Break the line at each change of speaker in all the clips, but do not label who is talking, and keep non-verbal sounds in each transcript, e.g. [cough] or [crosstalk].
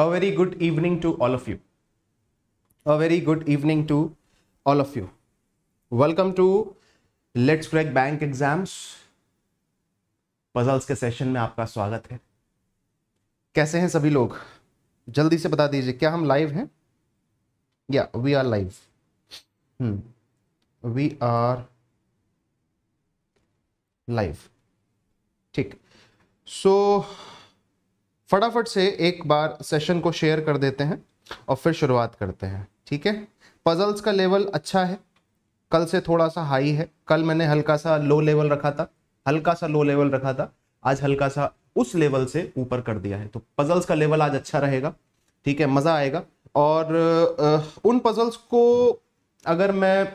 A very good evening to all of you. A very good evening to all of you. Welcome to let's crack bank exams puzzles के session में आपका स्वागत है कैसे हैं सभी लोग जल्दी से बता दीजिए क्या हम लाइव हैं या we are live hmm we are live ठीक सो so, फटाफट से एक बार सेशन को शेयर कर देते हैं और फिर शुरुआत करते हैं ठीक है पजल्स का लेवल अच्छा है कल से थोड़ा सा हाई है कल मैंने हल्का सा लो लेवल रखा था हल्का सा लो लेवल रखा था आज हल्का सा उस लेवल से ऊपर कर दिया है तो पजल्स का लेवल आज अच्छा रहेगा ठीक है मज़ा आएगा और उन पजल्स को अगर मैं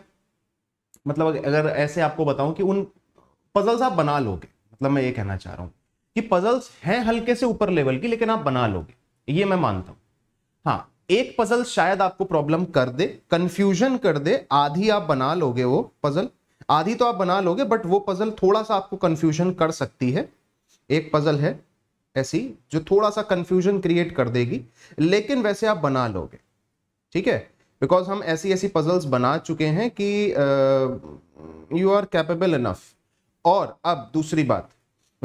मतलब अगर ऐसे आपको बताऊं कि उन पजल्स आप बना लोगे मतलब मैं ये कहना चाह रहा हूँ कि पजल्स हैं हल्के से ऊपर लेवल की लेकिन आप बना लोगे ये मैं मानता हूं हाँ एक पजल शायद आपको प्रॉब्लम कर दे कंफ्यूजन कर दे आधी आप बना लोगे वो पजल आधी तो आप बना लोगे बट वो पजल थोड़ा सा आपको कंफ्यूजन कर सकती है एक पजल है ऐसी जो थोड़ा सा कंफ्यूजन क्रिएट कर देगी लेकिन वैसे आप बना लोगे ठीक है बिकॉज हम ऐसी ऐसी पजल्स बना चुके हैं कि यू आर कैपेबल इनफ और अब दूसरी बात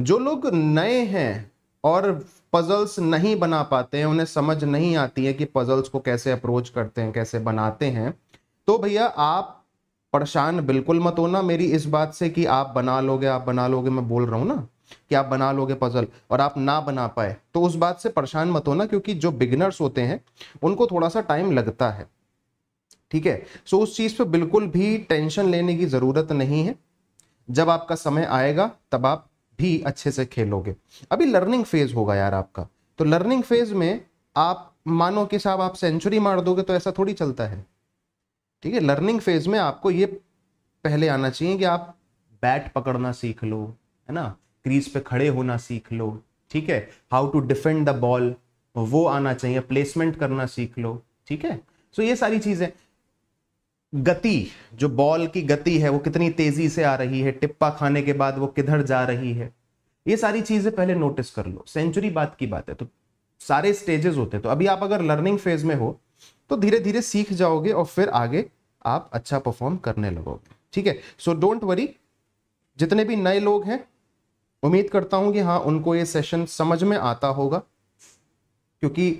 जो लोग नए हैं और पजल्स नहीं बना पाते हैं उन्हें समझ नहीं आती है कि पजल्स को कैसे अप्रोच करते हैं कैसे बनाते हैं तो भैया आप परेशान बिल्कुल मत होना मेरी इस बात से कि आप बना लोगे आप बना लोगे मैं बोल रहा हूँ ना कि आप बना लोगे पजल और आप ना बना पाए तो उस बात से परेशान मत होना क्योंकि जो बिगिनर्स होते हैं उनको थोड़ा सा टाइम लगता है ठीक है सो उस चीज़ पर बिल्कुल भी टेंशन लेने की ज़रूरत नहीं है जब आपका समय आएगा तब आप भी अच्छे से खेलोगे अभी लर्निंग फेज होगा यार आपका तो लर्निंग फेज में आप मानो कि साहब आप सेंचुरी मार दोगे तो ऐसा थोड़ी चलता है ठीक है लर्निंग फेज में आपको ये पहले आना चाहिए कि आप बैट पकड़ना सीख लो है ना क्रीज पे खड़े होना सीख लो ठीक है how to defend the ball वो आना चाहिए प्लेसमेंट करना सीख लो ठीक है सो so ये सारी चीज़ें गति जो बॉल की गति है वो कितनी तेजी से आ रही है टिप्पा खाने के बाद वो किधर जा रही है ये सारी चीजें पहले नोटिस कर लो सेंचुरी बात की बात है तो सारे स्टेजेस होते हैं तो अभी आप अगर लर्निंग फेज में हो तो धीरे धीरे सीख जाओगे और फिर आगे आप अच्छा परफॉर्म करने लगोगे ठीक है सो डोंट वरी जितने भी नए लोग हैं उम्मीद करता हूं कि हाँ उनको ये सेशन समझ में आता होगा क्योंकि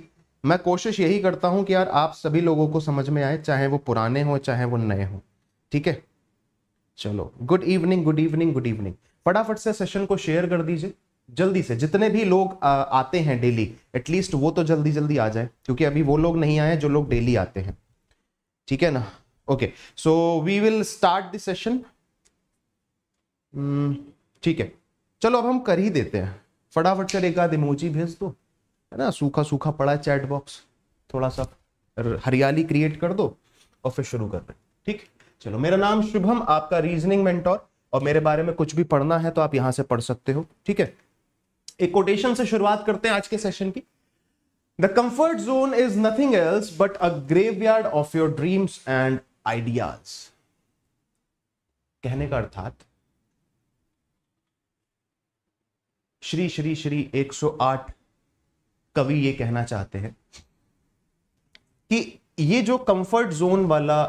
मैं कोशिश यही करता हूं कि यार आप सभी लोगों को समझ में आए चाहे वो पुराने हो चाहे वो नए हों ठीक है चलो good evening good evening good evening फटाफट से सेशन को शेयर कर दीजिए जल्दी से जितने भी लोग आ, आते हैं डेली एटलीस्ट वो तो जल्दी जल्दी आ जाए क्योंकि अभी वो लोग नहीं आए जो लोग डेली आते हैं ठीक है ना okay so we will start the session ठीक है चलो अब हम कर ही देते हैं फटाफट से एक आध इमोजी भेज दो है ना सूखा सूखा पड़ा है चैट बॉक्स थोड़ा सा हरियाली क्रिएट कर दो और फिर शुरू कर रहे ठीक चलो मेरा नाम शुभम आपका रीजनिंग मेंटोर और मेरे बारे में कुछ भी पढ़ना है तो आप यहां से पढ़ सकते हो ठीक है एक कोटेशन से शुरुआत करते हैं आज के सेशन की the comfort zone is nothing else but a graveyard of your dreams and ideas कहने का अर्थात श्री श्री श्री 108 कवि ये कहना चाहते हैं कि ये जो कंफर्ट जोन वाला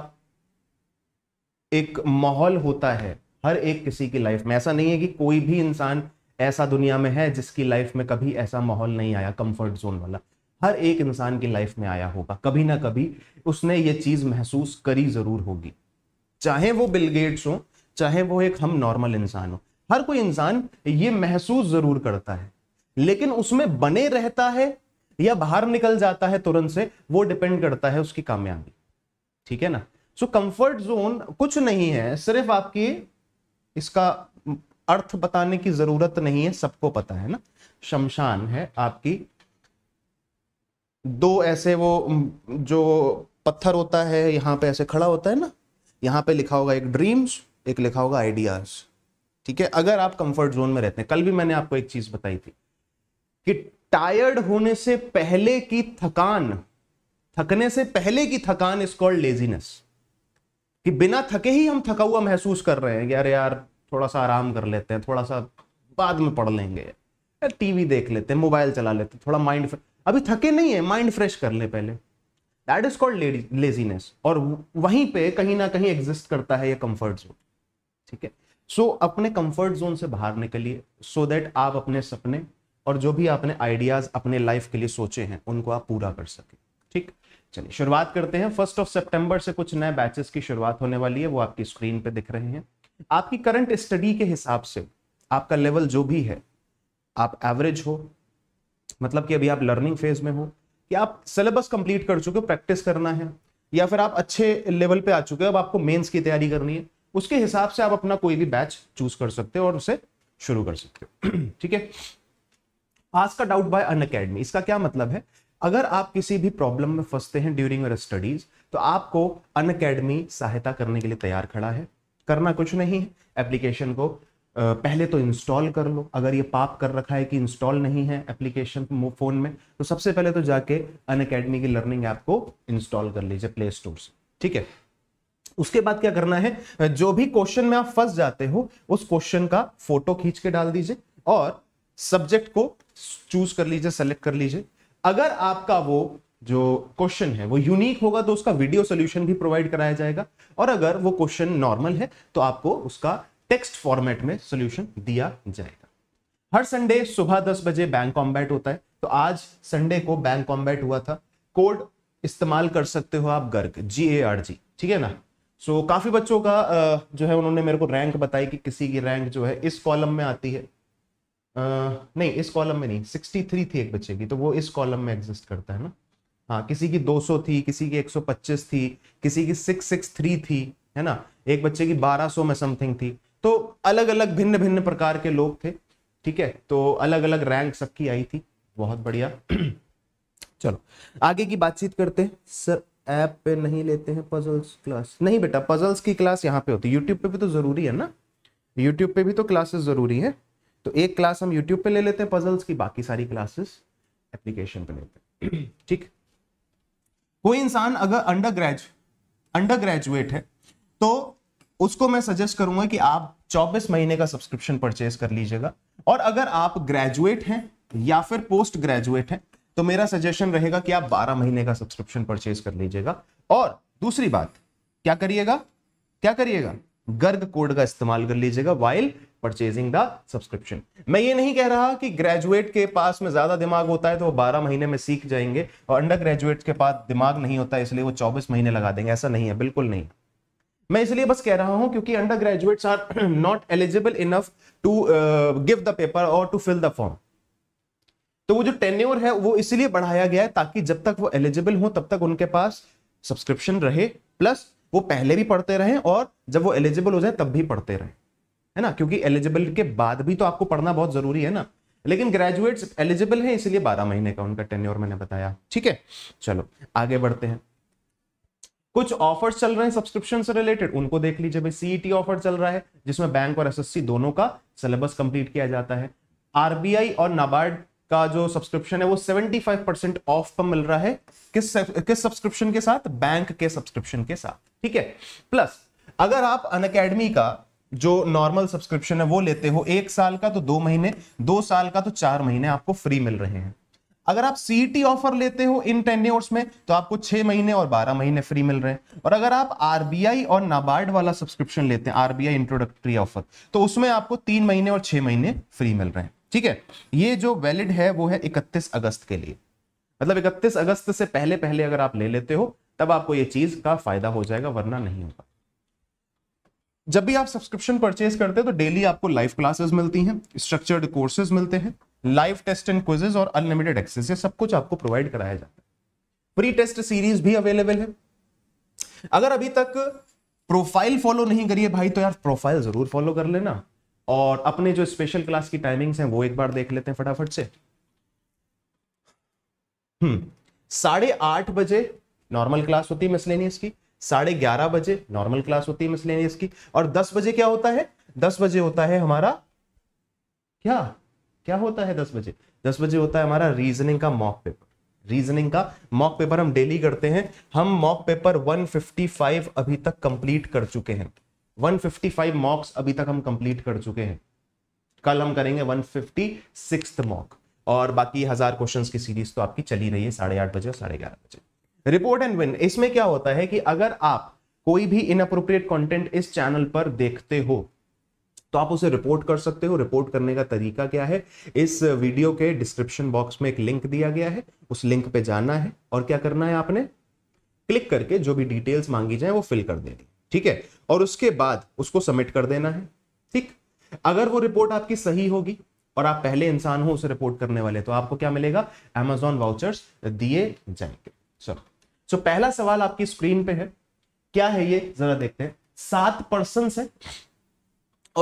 एक माहौल होता है हर एक किसी की लाइफ में ऐसा नहीं है कि कोई भी इंसान ऐसा दुनिया में है जिसकी लाइफ में कभी ऐसा माहौल नहीं आया कंफर्ट जोन वाला हर एक इंसान की लाइफ में आया होगा कभी ना कभी उसने ये चीज महसूस करी जरूर होगी चाहे वो बिल गेट्स हो चाहे वो एक हम नॉर्मल इंसान हो हर कोई इंसान ये महसूस जरूर करता है लेकिन उसमें बने रहता है या बाहर निकल जाता है तुरंत से वो डिपेंड करता है उसकी कामयाबी ठीक है ना सो कंफर्ट जोन कुछ नहीं है सिर्फ आपकी इसका अर्थ बताने की जरूरत नहीं है सबको पता है ना शमशान है आपकी दो ऐसे वो जो पत्थर होता है यहां पे ऐसे खड़ा होता है ना यहां पे लिखा होगा एक ड्रीम्स एक लिखा होगा आइडियाज ठीक है अगर आप कंफर्ट जोन में रहते हैं कल भी मैंने आपको एक चीज बताई थी कि टायर्ड होने से पहले की थकान थकने से पहले की थकान इज कॉल्ड लेजीनेस कि बिना थके ही हम थका हुआ महसूस कर रहे हैं कि अरे यार थोड़ा सा आराम कर लेते हैं थोड़ा सा बाद में पढ़ लेंगे टीवी देख लेते हैं मोबाइल चला लेते हैं थोड़ा माइंड अभी थके नहीं है माइंड फ्रेश कर ले पहले दैट इज कॉल्ड लेजीनेस और वहीं पे कहीं ना कहीं एग्जिस्ट करता है ये कंफर्ट जोन ठीक है सो so, अपने कंफर्ट जोन से बाहर निकलिए सो दैट आप अपने सपने और जो भी आपने आइडियाज अपने लाइफ के लिए सोचे हैं उनको आप पूरा कर सके ठीक चलिए शुरुआत करते हैं फर्स्ट ऑफ सेप्टेम्बर से कुछ नए बैचेस की शुरुआत होने वाली है वो आपकी स्क्रीन पे दिख रहे हैं आपकी करंट स्टडी के हिसाब से आपका लेवल जो भी है आप एवरेज हो मतलब कि अभी आप लर्निंग फेज में हो कि आप सिलेबस कंप्लीट कर चुके हो प्रैक्टिस करना है या फिर आप अच्छे लेवल पे आ चुके हो अब आपको मेंस की तैयारी करनी है उसके हिसाब से आप अपना कोई भी बैच चूज कर सकते हो और उसे शुरू कर सकते हो [clears throat] ठीक है ask a doubt by Unacademy इसका क्या मतलब है अगर आप किसी भी प्रॉब्लम में फंसते हैं ड्यूरिंग योर स्टडीज तो आपको अन अकेडमी सहायता करने के लिए तैयार खड़ा है करना कुछ नहीं है एप्लीकेशन को पहले तो इंस्टॉल कर लो अगर ये पाप कर रखा है कि इंस्टॉल नहीं है एप्लीकेशन फोन में तो सबसे पहले तो जाके अन अकेडमी की लर्निंग ऐप को इंस्टॉल कर लीजिए प्ले स्टोर से ठीक है उसके बाद क्या करना है जो भी क्वेश्चन में आप फंस जाते हो उस क्वेश्चन का फोटो खींच के डाल दीजिए और सब्जेक्ट को चूज कर लीजिए सेलेक्ट कर लीजिए अगर आपका वो जो क्वेश्चन है वो यूनिक होगा तो उसका वीडियो सोल्यूशन भी प्रोवाइड कराया जाएगा और अगर वो क्वेश्चन नॉर्मल है तो आपको उसका टेक्स्ट फॉर्मेट में सोल्यूशन दिया जाएगा हर संडे सुबह दस बजे बैंक कॉम्बैट होता है तो आज संडे को बैंक कॉम्बैट हुआ था कोड इस्तेमाल कर सकते हो आप गर्ग जी ए आर जी ठीक है ना सो so, काफी बच्चों का जो है उन्होंने मेरे को रैंक बताई कि किसी की रैंक जो है इस कॉलम में आती है नहीं इस कॉलम में नहीं सिक्सटी थ्री थी एक बच्चे की तो वो इस कॉलम में एग्जिस्ट करता है ना हाँ किसी की दो सौ थी किसी की एक सौ पच्चीस थी किसी की सिक्स सिक्स थ्री थी है ना एक बच्चे की बारह सौ में समथिंग थी तो अलग अलग भिन्न भिन्न प्रकार के लोग थे ठीक है तो अलग अलग रैंक सबकी आई थी बहुत बढ़िया [clears throat] चलो आगे की बातचीत करते हैं सर ऐप पे नहीं लेते हैं पजल्स क्लास नहीं बेटा पजल्स की क्लास यहाँ पे होती है यूट्यूब पे भी तो जरूरी है ना यूट्यूब पे भी तो क्लासेस जरूरी है तो एक क्लास हम यूट्यूब पे ले लेते हैं पजल्स की बाकी सारी क्लासेस एप्लीकेशन पे लेते हैं [clears throat] ठीक कोई इंसान अगर अंडर ग्रेज अंडर ग्रेजुएट है तो उसको मैं सजेस्ट करूंगा कि आप 24 महीने का सब्सक्रिप्शन परचेज कर लीजिएगा और अगर आप ग्रेजुएट हैं या फिर पोस्ट ग्रेजुएट हैं तो मेरा सजेशन रहेगा कि आप 12 महीने का सब्सक्रिप्शन परचेज कर लीजिएगा और दूसरी बात क्या करिएगा क्या करिएगा गर्ग कोड का इस्तेमाल कर लीजिएगा वाइल परचेजिंग द सब्सक्रिप्शन मैं ये नहीं कह रहा कि ग्रेजुएट के पास में ज्यादा दिमाग होता है तो वो बारह महीने में सीख जाएंगे और अंडर ग्रेजुएट के पास दिमाग नहीं होता इसलिए वो चौबीस महीने लगा देंगे ऐसा नहीं है बिल्कुल नहीं मैं इसलिए बस कह रहा हूं क्योंकि undergraduate are not eligible enough to give the paper और टू फिल द फॉर्म तो वो जो टेन्योर है वो इसलिए बढ़ाया गया है ताकि जब तक वो एलिजिबल हो तब तक उनके पास सब्सक्रिप्शन रहे प्लस वो पहले भी पढ़ते रहे और जब वो एलिजिबल हो जाए तब भी पढ़ते रहें है ना क्योंकि एलिजिबल के बाद भी तो आपको पढ़ना बहुत जरूरी है ना लेकिन ग्रेजुएट्स एलिजिबल हैं इसलिए बारह महीने का उनका टेन्योर मैंने बताया ठीक है चलो आगे बढ़ते हैं कुछ ऑफर्स चल रहे हैं सब्सक्रिप्शन से रिलेटेड उनको देख लीजिए भाई सीईटी ऑफर e चल रहा है जिसमें बैंक और एसएससी दोनों का सिलेबस कंप्लीट किया जाता है आरबीआई और नाबार्ड का जो सब्सक्रिप्शन है वो 75 परसेंट ऑफ पर मिल रहा है किस किस सब्सक्रिप्शन के साथ बैंक के सब्सक्रिप्शन के साथ ठीक है प्लस अगर आप अन का जो नॉर्मल सब्सक्रिप्शन है वो लेते हो एक साल का तो दो महीने दो साल का तो चार महीने आपको फ्री मिल रहे हैं अगर आप सीटी ऑफर लेते हो इन टेन ईयर्स में तो आपको छह महीने और बारह महीने फ्री मिल रहे हैं और अगर आप आरबीआई और नाबार्ड वाला सब्सक्रिप्शन लेते हैं आरबीआई इंट्रोडक्टरी ऑफर तो उसमें आपको तीन महीने और छह महीने फ्री मिल रहे हैं ठीक है ये जो वैलिड है वो है इकतीस अगस्त के लिए मतलब इकतीस अगस्त से पहले पहले अगर आप ले लेते हो तब आपको ये चीज का फायदा हो जाएगा वरना नहीं होगा जब भी आप सब्सक्रिप्शन परचेज करते हैं तो डेली आपको लाइव क्लासेस मिलती हैं स्ट्रक्चर्ड कोर्सेज मिलते हैं लाइव टेस्ट एंड क्विजेज और अनलिमिटेड एक्सेस ये सब कुछ आपको प्रोवाइड कराया जाता है प्री टेस्ट सीरीज भी अवेलेबल है अगर अभी तक प्रोफाइल फॉलो नहीं करिए भाई तो यार प्रोफाइल जरूर फॉलो कर लेना और अपने जो स्पेशल क्लास की टाइमिंग्स हैं वो एक बार देख लेते हैं फटाफट से हम्म साढ़े आठ बजे नॉर्मल क्लास होती है मिसलेनियस की साढ़े ग्यारह बजे नॉर्मल क्लास होती है मिसलेनियस की और दस बजे क्या होता है दस बजे होता है हमारा क्या क्या होता है दस बजे दस बजे होता है हमारा रीजनिंग का मॉक पेपर रीजनिंग का मॉक पेपर हम डेली करते हैं हम मॉक पेपर 155 अभी तक कंप्लीट कर चुके हैं 155 मॉक्स अभी तक हम कंप्लीट कर चुके हैं कल हम करेंगे वन फिफ्टी मॉक और बाकी हजार क्वेश्चंस की सीरीज तो आपकी चली रही है साढ़े आठ बजे और साढ़े ग्यारह बजे रिपोर्ट एंड विन इसमें क्या होता है कि अगर आप कोई भी इनअप्रोप्रिएट कंटेंट इस चैनल पर देखते हो तो आप उसे रिपोर्ट कर सकते हो रिपोर्ट करने का तरीका क्या है इस वीडियो के डिस्क्रिप्शन बॉक्स में एक लिंक दिया गया है उस लिंक पे जाना है और क्या करना है आपने क्लिक करके जो भी डिटेल्स मांगी जाए वो फिल कर देनी ठीक है और उसके बाद उसको सबमिट कर देना है ठीक अगर वो रिपोर्ट आपकी सही होगी और आप पहले इंसान हो उसे रिपोर्ट करने वाले तो आपको क्या मिलेगा एमेजॉन वाउचर्स दिए जाएंगे चलो सो पहला सवाल आपकी स्क्रीन पे है क्या है ये जरा देखते हैं सात पर्सन है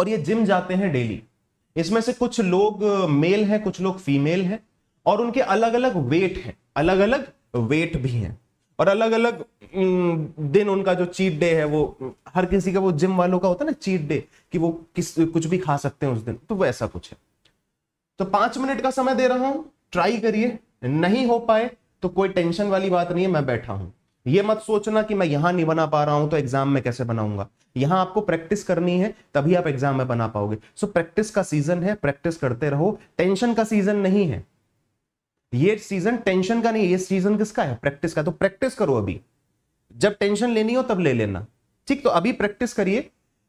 और ये जिम जाते हैं डेली इसमें से कुछ लोग मेल हैं कुछ लोग फीमेल हैं और उनके अलग अलग वेट हैं अलग अलग वेट भी हैं और अलग अलग दिन उनका जो चीट डे है वो हर किसी का वो जिम वालों का होता है ना चीट डे कि वो किस कुछ भी खा सकते हैं उस दिन तो वैसा कुछ है तो पांच मिनट का समय दे रहा हूं ट्राई करिए नहीं हो पाए तो कोई टेंशन वाली बात नहीं है मैं बैठा हूं ये मत सोचना कि मैं यहां नहीं बना पा रहा हूं तो एग्जाम में कैसे बनाऊंगा यहां आपको प्रैक्टिस करनी है तभी आप एग्जाम में बना पाओगे सो प्रैक्टिस का सीजन है प्रैक्टिस करते रहो टेंशन का सीजन नहीं है ये सीजन टेंशन का नहीं ये सीजन किसका है प्रैक्टिस का तो प्रैक्टिस करो अभी जब टेंशन लेनी हो तब ले लेना ठीक तो अभी प्रैक्टिस करिए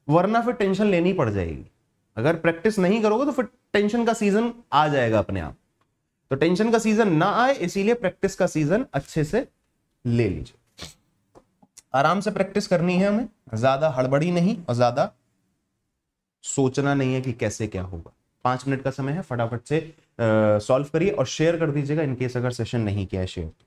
वरना फिर टेंशन लेनी पड़ जाएगी अगर प्रैक्टिस नहीं करोगे तो फिर टेंशन का सीजन आ जाएगा अपने आप तो टेंशन का सीजन ना आए इसीलिए प्रैक्टिस का सीजन अच्छे से ले लीजिए आराम से प्रैक्टिस करनी है हमें ज्यादा हड़बड़ी नहीं और ज्यादा सोचना नहीं है कि कैसे क्या होगा पांच मिनट का समय है फटाफट से सॉल्व करिए और शेयर कर दीजिएगा इनकेस अगर सेशन नहीं किया है शेयर तो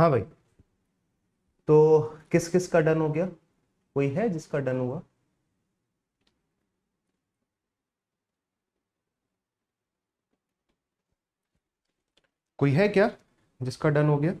हाँ भाई तो किस किस का डन हो गया कोई है जिसका डन हुआ कोई है क्या जिसका डन हो गया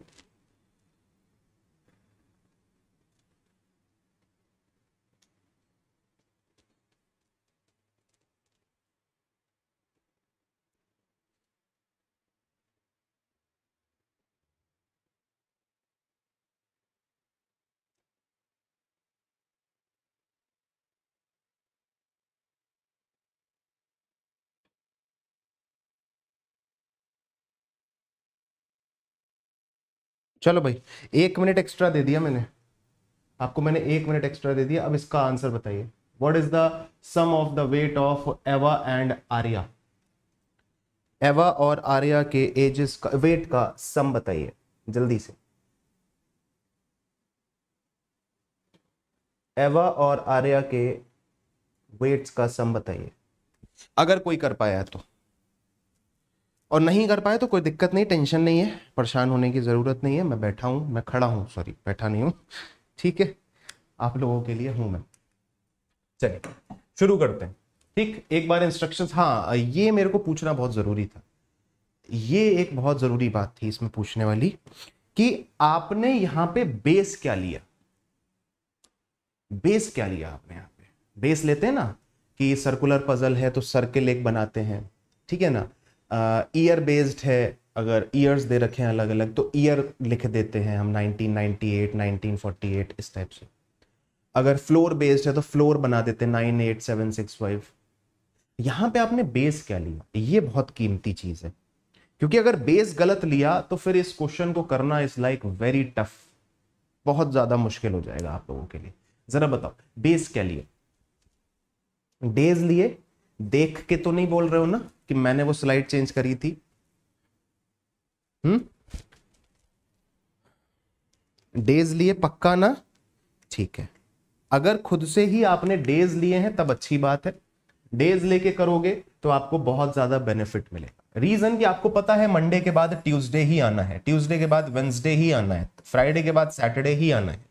चलो भाई एक मिनट एक्स्ट्रा दे दिया मैंने आपको मैंने एक मिनट एक्स्ट्रा दे दिया अब इसका आंसर बताइए what is the sum of the weight of Ava and Arya Ava और आर्या के एजेस का वेट का सम बताइए जल्दी से एवा और आर्या के वेट्स का सम बताइए अगर कोई कर पाया तो और नहीं कर पाए तो कोई दिक्कत नहीं टेंशन नहीं है परेशान होने की ज़रूरत नहीं है मैं बैठा हूँ मैं खड़ा हूँ सॉरी बैठा नहीं हूँ ठीक है आप लोगों के लिए हूँ मैं चलिए शुरू करते हैं ठीक एक बार इंस्ट्रक्शंस हाँ ये मेरे को पूछना बहुत ज़रूरी था ये एक बहुत ज़रूरी बात थी इसमें पूछने वाली कि आपने यहाँ पर बेस क्या लिया बेस क्या लिया आपने यहाँ पे बेस लेते हैं ना कि सर्कुलर पजल है तो सर्किल एक बनाते हैं ठीक है ना ईयर uh, बेस्ड है अगर ईयर्स दे रखे हैं अलग अलग तो ईयर लिख देते हैं हम 1998, 1948 इस टाइप से अगर फ्लोर बेस्ड है तो फ्लोर बना देते हैं nine eight seven six five यहाँ पे आपने बेस क्या लिया ये बहुत कीमती चीज़ है क्योंकि अगर बेस गलत लिया तो फिर इस क्वेश्चन को करना इज लाइक वेरी टफ बहुत ज़्यादा मुश्किल हो जाएगा आप लोगों के लिए ज़रा बताओ बेस क्या लिए डेज लिए देख के तो नहीं बोल रहे हो ना कि मैंने वो स्लाइड चेंज करी थी हम्म डेज लिए पक्का ना ठीक है अगर खुद से ही आपने डेज लिए हैं तब अच्छी बात है डेज लेके करोगे तो आपको बहुत ज्यादा बेनिफिट मिलेगा रीजन कि आपको पता है मंडे के बाद ट्यूसडे ही आना है ट्यूसडे के बाद वेंसडे ही आना है फ्राइडे के बाद सैटरडे ही आना है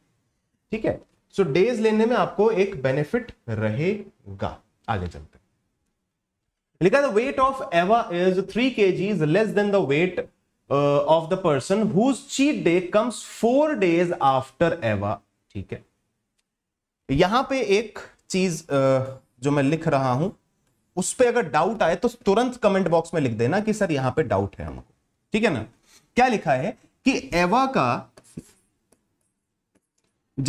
ठीक है सो so, डेज लेने में आपको एक बेनिफिट रहेगा आगे चलते लिखा है weight of Ava is three K G is less than the weight of the person whose cheat day comes four days after Ava ठीक है यहां पे एक चीज uh, जो मैं लिख रहा हूं उस पर अगर डाउट आए तो तुरंत कमेंट बॉक्स में लिख देना कि सर यहां पे डाउट है हमको ठीक है ना क्या लिखा है कि एवा का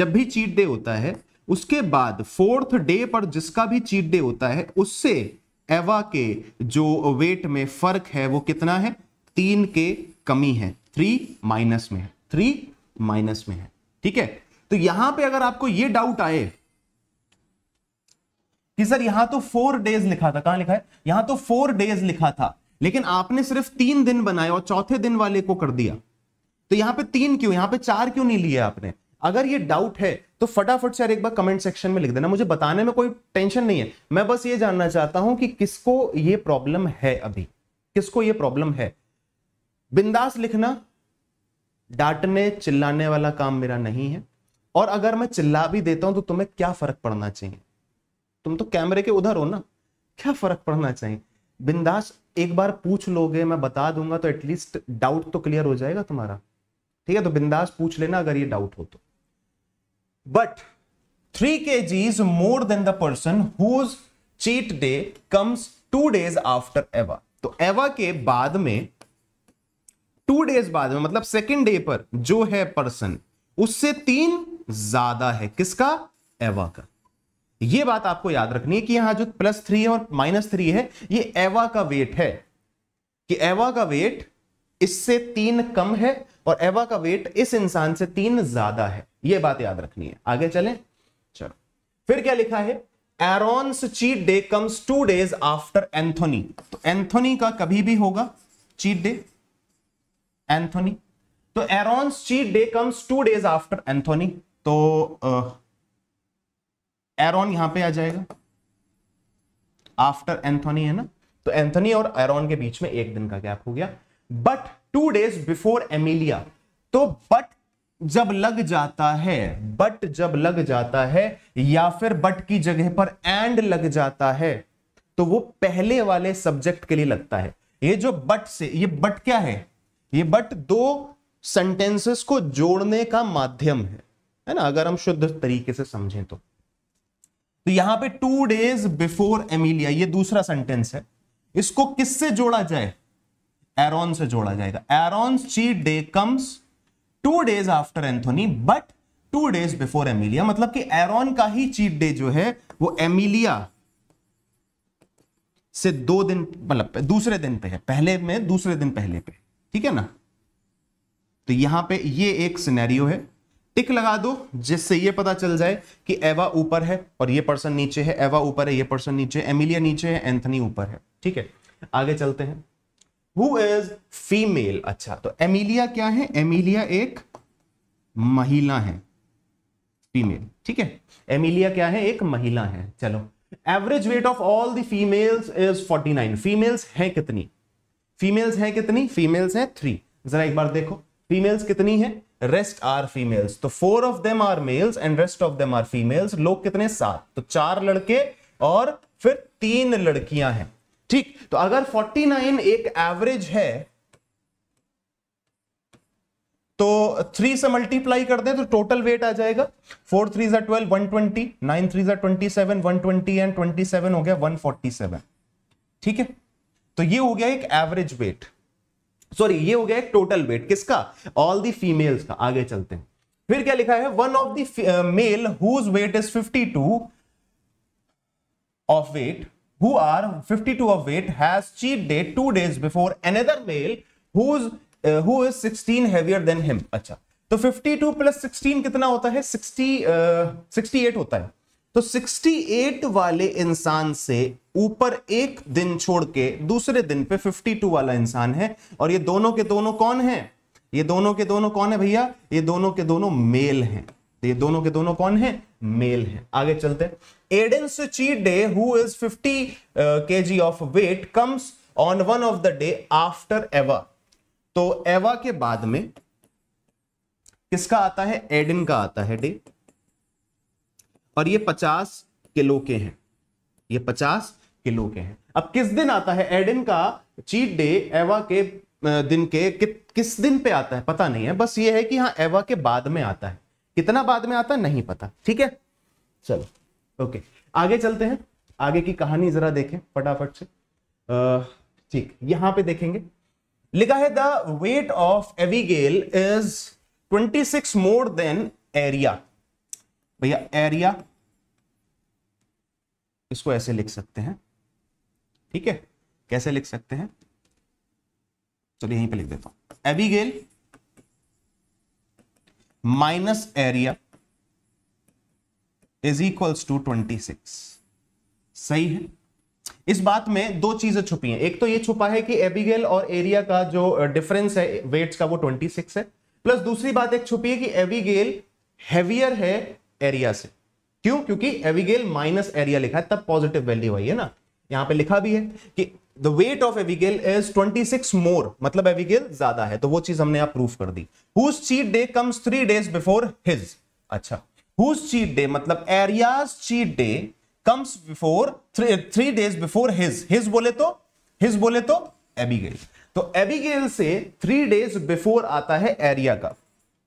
जब भी चीट डे होता है उसके बाद फोर्थ डे पर जिसका भी चीट डे होता है उससे एवा के जो वेट में फर्क है वो कितना है तीन के कमी है थ्री माइनस में है थ्री माइनस में है ठीक है तो यहां पे अगर आपको ये डाउट आए कि सर यहां तो फोर डेज लिखा था कहां लिखा है यहां तो फोर डेज लिखा था लेकिन आपने सिर्फ तीन दिन बनाए और चौथे दिन वाले को कर दिया तो यहां पे तीन क्यों यहां पे चार क्यों नहीं लिया आपने अगर ये डाउट है तो फटाफट से यार एक बार कमेंट सेक्शन में लिख देना मुझे बताने में कोई टेंशन नहीं है मैं बस ये जानना चाहता हूं कि किसको ये प्रॉब्लम है अभी किसको ये प्रॉब्लम है बिंदास लिखना डांटने चिल्लाने वाला काम मेरा नहीं है और अगर मैं चिल्ला भी देता हूं तो तुम्हें क्या फर्क पड़ना चाहिए तुम तो कैमरे के उधर हो ना क्या फर्क पड़ना चाहिए बिंदास एक बार पूछ लोगे मैं बता दूंगा तो एटलीस्ट डाउट तो क्लियर हो जाएगा तुम्हारा ठीक है तो बिंदास पूछ लेना अगर ये डाउट हो तो but 3 kg is more than the person whose cheat day comes two days after Ava तो एवा के बाद में टू डेज बाद में मतलब सेकेंड डे पर जो है पर्सन उससे तीन ज्यादा है किसका एवा का यह बात आपको याद रखनी है कि यहां जो प्लस थ्री है और माइनस थ्री है ये एवा का वेट है कि एवा का वेट इससे तीन कम है और एवा का वेट इस इंसान से तीन ज्यादा है यह बात याद रखनी है आगे चले चलो फिर क्या लिखा है Aaron's cheat day comes two days after Anthony तो एंथोनी का कभी भी होगा चीट डे एंथोनी तो Aaron's cheat day comes two days after Anthony तो एरॉन यहां पे आ जाएगा आफ्टर एंथोनी है ना तो एंथोनी और एरॉन के बीच में एक दिन का गैप हो गया but two days before Emilia तो बट जब लग जाता है बट जब लग जाता है या फिर बट की जगह पर एंड लग जाता है तो वो पहले वाले सब्जेक्ट के लिए लगता है ये जो बट से ये बट क्या है ये बट दो सेंटेंसेस को जोड़ने का माध्यम है है ना अगर हम शुद्ध तरीके से समझें तो तो यहां पे टू डेज बिफोर एमिलिया ये दूसरा सेंटेंस है इसको किससे जोड़ा जाए एरॉन से जोड़ा जाएगा Aaron's cheat day comes two days after Anthony but two days before Emilia मतलब कि एरॉन का ही चीट डे जो है वो एमिलिया से दो दिन मतलब दूसरे दिन पे है पहले में दूसरे दिन पहले पे ठीक है ना तो यहां पे ये एक सिनेरियो है टिक लगा दो जिससे ये पता चल जाए कि एवा ऊपर है और ये पर्सन नीचे है एवा ऊपर है ये पर्सन नीचे है एमिलिया नीचे है एंथनी ऊपर है ठीक है आगे चलते हैं हु इज फीमेल अच्छा तो एमिलिया क्या है एमिलिया एक महिला है फीमेल ठीक है एमिलिया क्या है एक महिला है चलो average weight of all the females is 49 females हैं कितनी फीमेल्स हैं कितनी फीमेल्स हैं थ्री जरा एक बार देखो फीमेल्स कितनी है रेस्ट आर फीमेल्स तो four of them are males and rest of them are females लोग कितने सात तो चार लड़के और फिर तीन लड़कियां हैं ठीक तो अगर 49 एक एवरेज है तो थ्री से मल्टीप्लाई कर दें तो टोटल वेट आ जाएगा फोर थ्री जार twelve one twenty nine three जार twenty seven one twenty and twenty seven हो गया वन फोर्टी सेवन ठीक है तो ये हो गया एक एवरेज वेट सॉरी ये हो गया एक टोटल वेट किसका ऑल दी फीमेल्स का आगे चलते हैं फिर क्या लिखा है one of the male whose weight is 52 of weight who are 52 of weight has cheat day two days before another male who's uh, who is 16 heavier than him अच्छा तो 52 प्लस 16 कितना होता है 60 uh, 68 होता है तो 68 वाले इंसान से ऊपर एक दिन छोड़ के दूसरे दिन पे 52 वाला इंसान है और ये दोनों के दोनों कौन हैं ये दोनों के दोनों कौन है भैया ये दोनों के दोनों मेल हैं तो ये दोनों के दोनों कौन हैं मेल हैं आगे चलते हैं एडन सुचीडे who is 50 KG of weight comes on one of the day after Ava तो एवा के बाद में किसका आता है एडिन का आता है डे और ये 50 किलो के हैं ये 50 किलो के हैं अब किस दिन आता है एडिन का चीट डे एवा के uh, दिन के कि, किस दिन पे आता है पता नहीं है बस ये है कि हाँ एवा के बाद में आता है कितना बाद में आता नहीं पता ठीक है चलो ओके आगे चलते हैं आगे की कहानी जरा देखें फटाफट से ठीक यहां पे देखेंगे लिखा है the weight of Abigail is 26 more than Aria भैया एरिया इसको ऐसे लिख सकते हैं ठीक है कैसे लिख सकते हैं चलिए यहीं पे लिख देता हूं Abigail minus Aria is equals to twenty six सही है इस बात में दो चीजें छुपी हैं एक तो ये छुपा है कि एबिगेल और एरिया का जो डिफरेंस है वेट्स का वो 26 है प्लस दूसरी बात एक छुपी है कि एबिगेल हैवियर है एरिया से क्यों क्योंकि एविगेल माइनस एरिया लिखा है तब पॉजिटिव वैल्यू आई है ना यहां पे लिखा भी है कि the weight of Abigail is 26 more मतलब एविगेल ज्यादा है तो वो चीज हमने आप प्रूफ कर दी whose cheat day comes three days before his अच्छा हुज चीट डे मतलब Aria's cheat day comes before three days before his his बोले तो हिज बोले तो एबिगेल तो एबिगेल से थ्री डेज बिफोर आता है एरिया का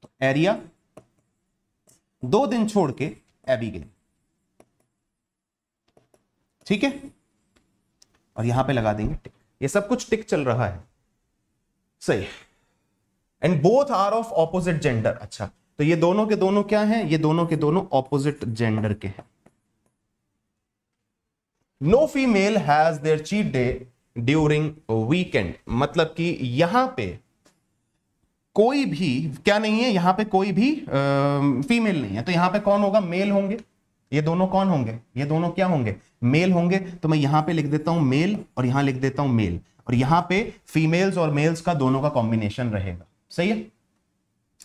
तो एरिया दो दिन छोड़ के एबिगेल ठीक है और यहां पे लगा देंगे टिक ये सब कुछ टिक चल रहा है सही and both are of opposite gender अच्छा तो ये दोनों के दोनों क्या हैं ये दोनों के दोनों ऑपोजिट जेंडर के हैं no female has their cheat day during weekend मतलब कि यहां पे कोई भी क्या नहीं है यहां पे कोई भी फीमेल नहीं है तो यहां पे कौन होगा मेल होंगे ये दोनों कौन होंगे ये दोनों क्या होंगे मेल होंगे तो मैं यहां पे लिख देता हूं मेल और यहां लिख देता हूं मेल और यहां पे फीमेल्स और मेल्स का दोनों का कॉम्बिनेशन रहेगा सही है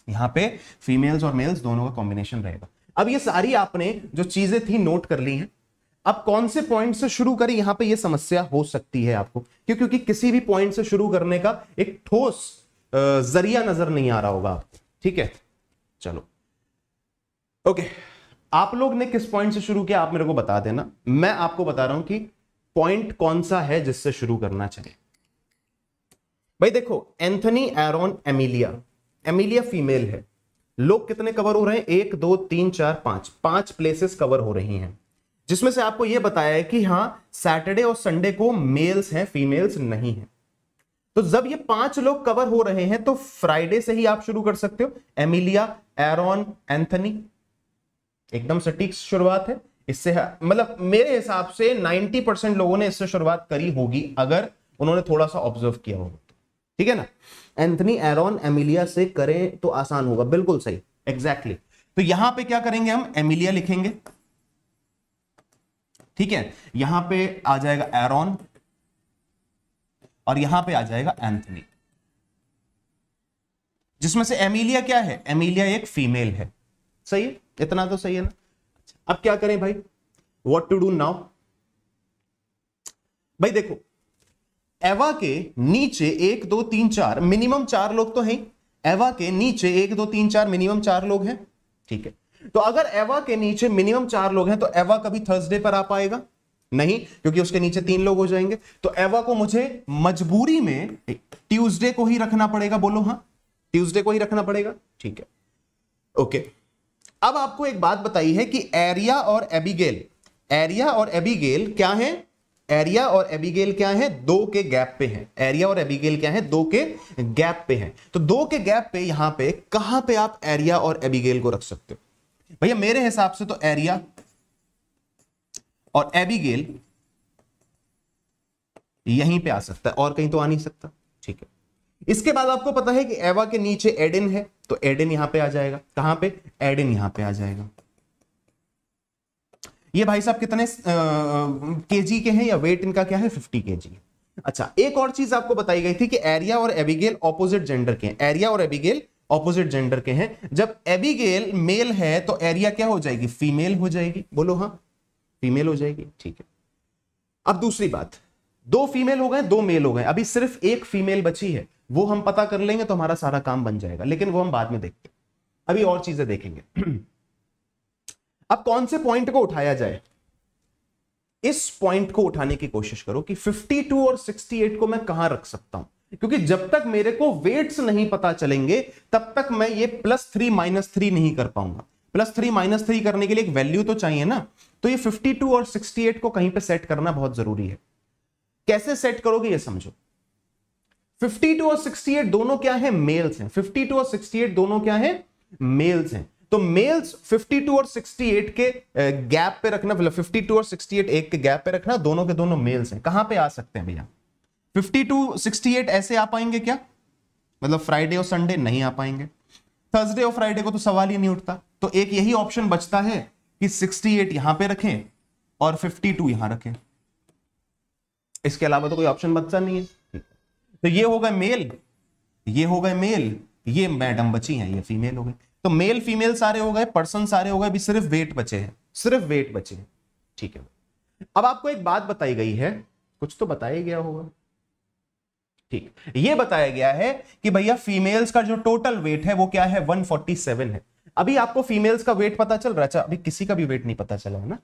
यहां पे फीमेल्स और मेल्स दोनों का कॉम्बिनेशन रहेगा अब ये सारी आपने जो चीजें थी नोट कर ली हैं अब कौन से पॉइंट से शुरू करें यहां पे ये समस्या हो सकती है आपको क्यों क्योंकि किसी भी पॉइंट से शुरू करने का एक ठोस जरिया नजर नहीं आ रहा होगा आपको ठीक है चलो ओके okay. आप लोग ने किस पॉइंट से शुरू किया आप मेरे को बता देना मैं आपको बता रहा हूं कि पॉइंट कौन सा है जिससे शुरू करना चाहिए भाई देखो Anthony Aaron Emilia Emilia female है लोग कितने कवर हो रहे हैं एक दो तीन चार पांच पांच प्लेसेस कवर हो रही हैं जिसमें से आपको यह बताया है कि हाँ सैटरडे और संडे को मेल्स हैं फीमेल्स नहीं है तो जब ये पांच लोग कवर हो रहे हैं तो फ्राइडे से ही आप शुरू कर सकते हो एमिलिया एरॉन एंथनी एकदम सटीक शुरुआत है इससे मतलब मेरे हिसाब से 90 परसेंट लोगों ने इससे शुरुआत करी होगी अगर उन्होंने थोड़ा सा ऑब्जर्व किया होगा ठीक है ना एंथनी एरोन एमिलिया से करें तो आसान होगा बिल्कुल सही एग्जैक्टली exactly. तो यहां पे क्या करेंगे हम एमिलिया लिखेंगे ठीक है यहां पे आ जाएगा एरोन और यहां पे आ जाएगा एंथनी जिसमें से एमिलिया क्या है एमिलिया एक फीमेल है सही है इतना तो सही है ना अब क्या करें भाई वॉट टू डू नाउ भाई देखो एवा के नीचे एक दो तीन चार मिनिमम चार लोग तो हैं एवा के नीचे एक दो तीन चार मिनिमम चार लोग हैं ठीक है तो अगर एवा के नीचे मिनिमम चार लोग हैं तो एवा कभी थर्सडे पर आ पाएगा नहीं क्योंकि उसके नीचे तीन लोग हो जाएंगे तो एवा को मुझे मजबूरी में ट्यूसडे को ही रखना पड़ेगा बोलो हाँ ट्यूसडे को ही रखना पड़ेगा ठीक है ओके okay. अब आपको एक बात बताई है कि एरिया और एबिगेल एरिया और एबिगेल क्या है एरिया और एबिगेल क्या है दो के गैप पे हैं एरिया और एबिगेल क्या है दो के गैप पे हैं तो दो के गैप पे यहां पे कहां पे आप एरिया और एबिगेल को रख सकते हो भैया मेरे हिसाब से तो एरिया और एबिगेल यहीं पे आ सकता है और कहीं तो आ नहीं सकता ठीक है इसके बाद आपको पता है कि एवा के नीचे एडेन है तो एडेन यहां पे आ जाएगा कहां पे एडेन यहां पे आ जाएगा ये भाई साहब कितने केजी के हैं या वेट इनका क्या है फिफ्टी के अच्छा एक और चीज आपको बताई गई थी कि एरिया और एबिगेल ऑपोजिट जेंडर के हैं एरिया और एबिगेल ऑपोजिट जेंडर के हैं जब एबिगेल मेल है तो एरिया क्या हो जाएगी फीमेल हो जाएगी बोलो हाँ फीमेल हो जाएगी ठीक है अब दूसरी बात दो फीमेल हो गए दो मेल हो गए अभी सिर्फ एक फीमेल बची है वो हम पता कर लेंगे तो हमारा सारा काम बन जाएगा लेकिन वो हम बाद में देखते हैं अभी और चीजें देखेंगे [clears throat] अब कौन से पॉइंट को उठाया जाए इस पॉइंट को उठाने की कोशिश करो कि 52 और 68 को मैं कहां रख सकता हूं क्योंकि जब तक मेरे को वेट्स नहीं पता चलेंगे तब तक मैं ये प्लस थ्री माइनस थ्री नहीं कर पाऊंगा प्लस थ्री माइनस थ्री करने के लिए एक वैल्यू तो चाहिए ना तो ये 52 और 68 को कहीं पे सेट करना बहुत जरूरी है कैसे सेट करोगे ये समझो 52 और 68 दोनों क्या है मेल्स हैं 52 और 68 दोनों क्या है मेल्स हैं तो मेल्स 52 और 68 के गैप पे रखना मतलब 52 और 68 एक के गैप पे रखना दोनों के दोनों मेल्स हैं कहां पे आ सकते हैं भैया 52 68 ऐसे आ पाएंगे क्या मतलब फ्राइडे और संडे नहीं आ पाएंगे थर्सडे और फ्राइडे को तो सवाल ही नहीं उठता तो एक यही ऑप्शन बचता है कि 68 यहां पर रखें और 52 यहां रखें इसके अलावा तो कोई ऑप्शन बचता नहीं है तो ये हो गए मेल ये हो गए मेल ये मैडम बची हैं ये फीमेल हो गई तो मेल फीमेल सारे हो गए पर्सन सारे हो गए अभी सिर्फ वेट बचे हैं सिर्फ वेट बचे हैं ठीक है अब आपको एक बात बताई गई है कुछ तो बताया गया होगा ठीक ये बताया गया है कि भैया फीमेल्स का जो टोटल वेट है वो क्या है 147 है अभी आपको फीमेल्स का वेट पता चल रहा है अच्छा, अभी किसी का भी वेट नहीं पता चला है ना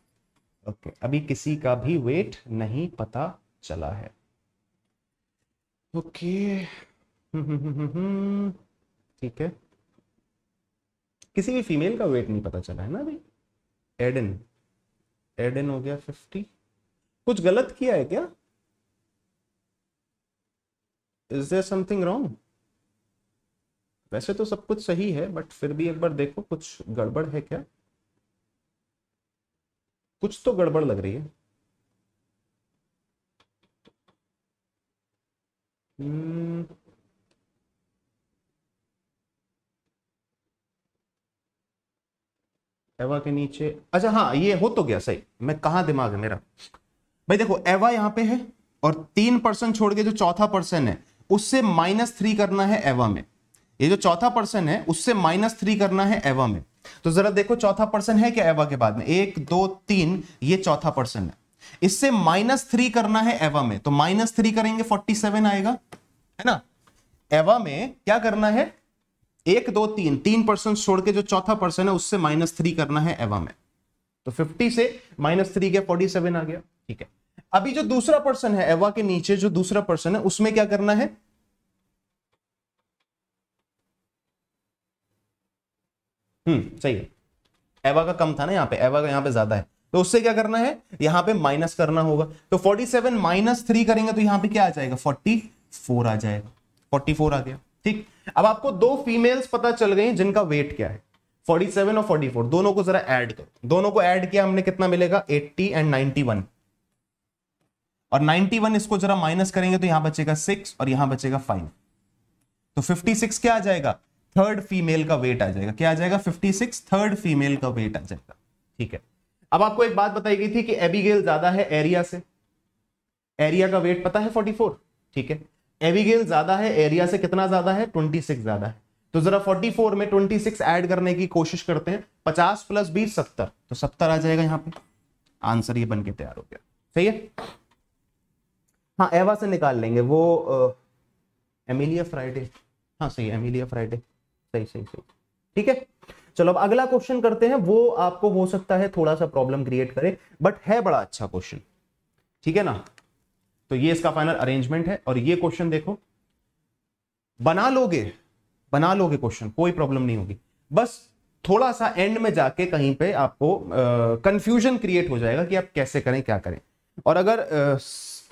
ओके okay. अभी किसी का भी वेट नहीं पता चला है ओके [laughs] ठीक है किसी भी फीमेल का वेट नहीं पता चला है ना अभी एडन एडन हो गया फिफ्टी कुछ गलत किया है क्या इज देयर समथिंग रॉन्ग वैसे तो सब कुछ सही है बट फिर भी एक बार देखो कुछ गड़बड़ है क्या कुछ तो गड़बड़ लग रही है एवा hmm. के नीचे अच्छा हाँ ये हो तो गया सही मैं कहा दिमाग है मेरा भाई देखो एवा यहाँ पे है और तीन पर्सन छोड़ के जो चौथा पर्सन है उससे माइनस थ्री करना है एवा में ये जो चौथा पर्सन है उससे माइनस थ्री करना है एवा में तो जरा देखो चौथा पर्सन है क्या एवा के बाद में एक दो तीन ये चौथा पर्सन है इससे माइनस थ्री करना है एवा में तो माइनस थ्री करेंगे फोर्टी सेवन आएगा है ना एवा में क्या करना है एक दो तीन तीन परसेंट छोड़ के जो चौथा पर्सन है उससे माइनस थ्री करना है एवा में तो फिफ्टी से माइनस थ्री गया फोर्टी सेवन आ गया ठीक है अभी जो दूसरा पर्सन है एवा के नीचे जो दूसरा पर्सन है उसमें क्या करना है हम्म सही है एवा का कम था ना यहाँ पे एवा का यहाँ पे ज्यादा है तो उससे क्या करना है यहां पे माइनस करना होगा तो 47 माइनस थ्री करेंगे तो यहां पे क्या आ जाएगा 44 आ जाएगा 44 आ गया ठीक अब आपको दो फीमेल्स पता चल गई जिनका वेट क्या है 47 और 44 दोनों को जरा ऐड करो दोनों को ऐड किया हमने कितना मिलेगा 80 एंड 91 और 91 इसको जरा माइनस करेंगे तो यहां बचेगा 6 और यहां बचेगा 5 तो 56 क्या आ जाएगा थर्ड फीमेल का वेट आ जाएगा क्या आ जाएगा 56 थर्ड फीमेल का वेट आ जाएगा ठीक है अब आपको एक बात बताई गई थी कि एबीगेल ज्यादा है एरिया से एरिया का वेट पता है 44 ठीक है एबीगेल ज्यादा है एरिया से कितना ज्यादा है 26 ज्यादा है तो जरा 44 में 26 ऐड करने की कोशिश करते हैं 50 प्लस बीस सत्तर तो सत्तर आ जाएगा यहां पे आंसर ये बन के तैयार हो गया सही है हाँ एवा से निकाल लेंगे वो एमिलिया फ्राइडे हाँ सही एमिलिया फ्राइडे सही सही सही ठीक है चलो अब अगला क्वेश्चन करते हैं वो आपको हो सकता है थोड़ा सा प्रॉब्लम क्रिएट करे बट है बड़ा अच्छा क्वेश्चन ठीक है ना तो ये इसका फाइनल अरेंजमेंट है और ये क्वेश्चन देखो बना लोगे बना लोगे क्वेश्चन कोई प्रॉब्लम नहीं होगी बस थोड़ा सा एंड में जाके कहीं पे आपको कंफ्यूजन uh, क्रिएट हो जाएगा कि आप कैसे करें क्या करें और अगर uh,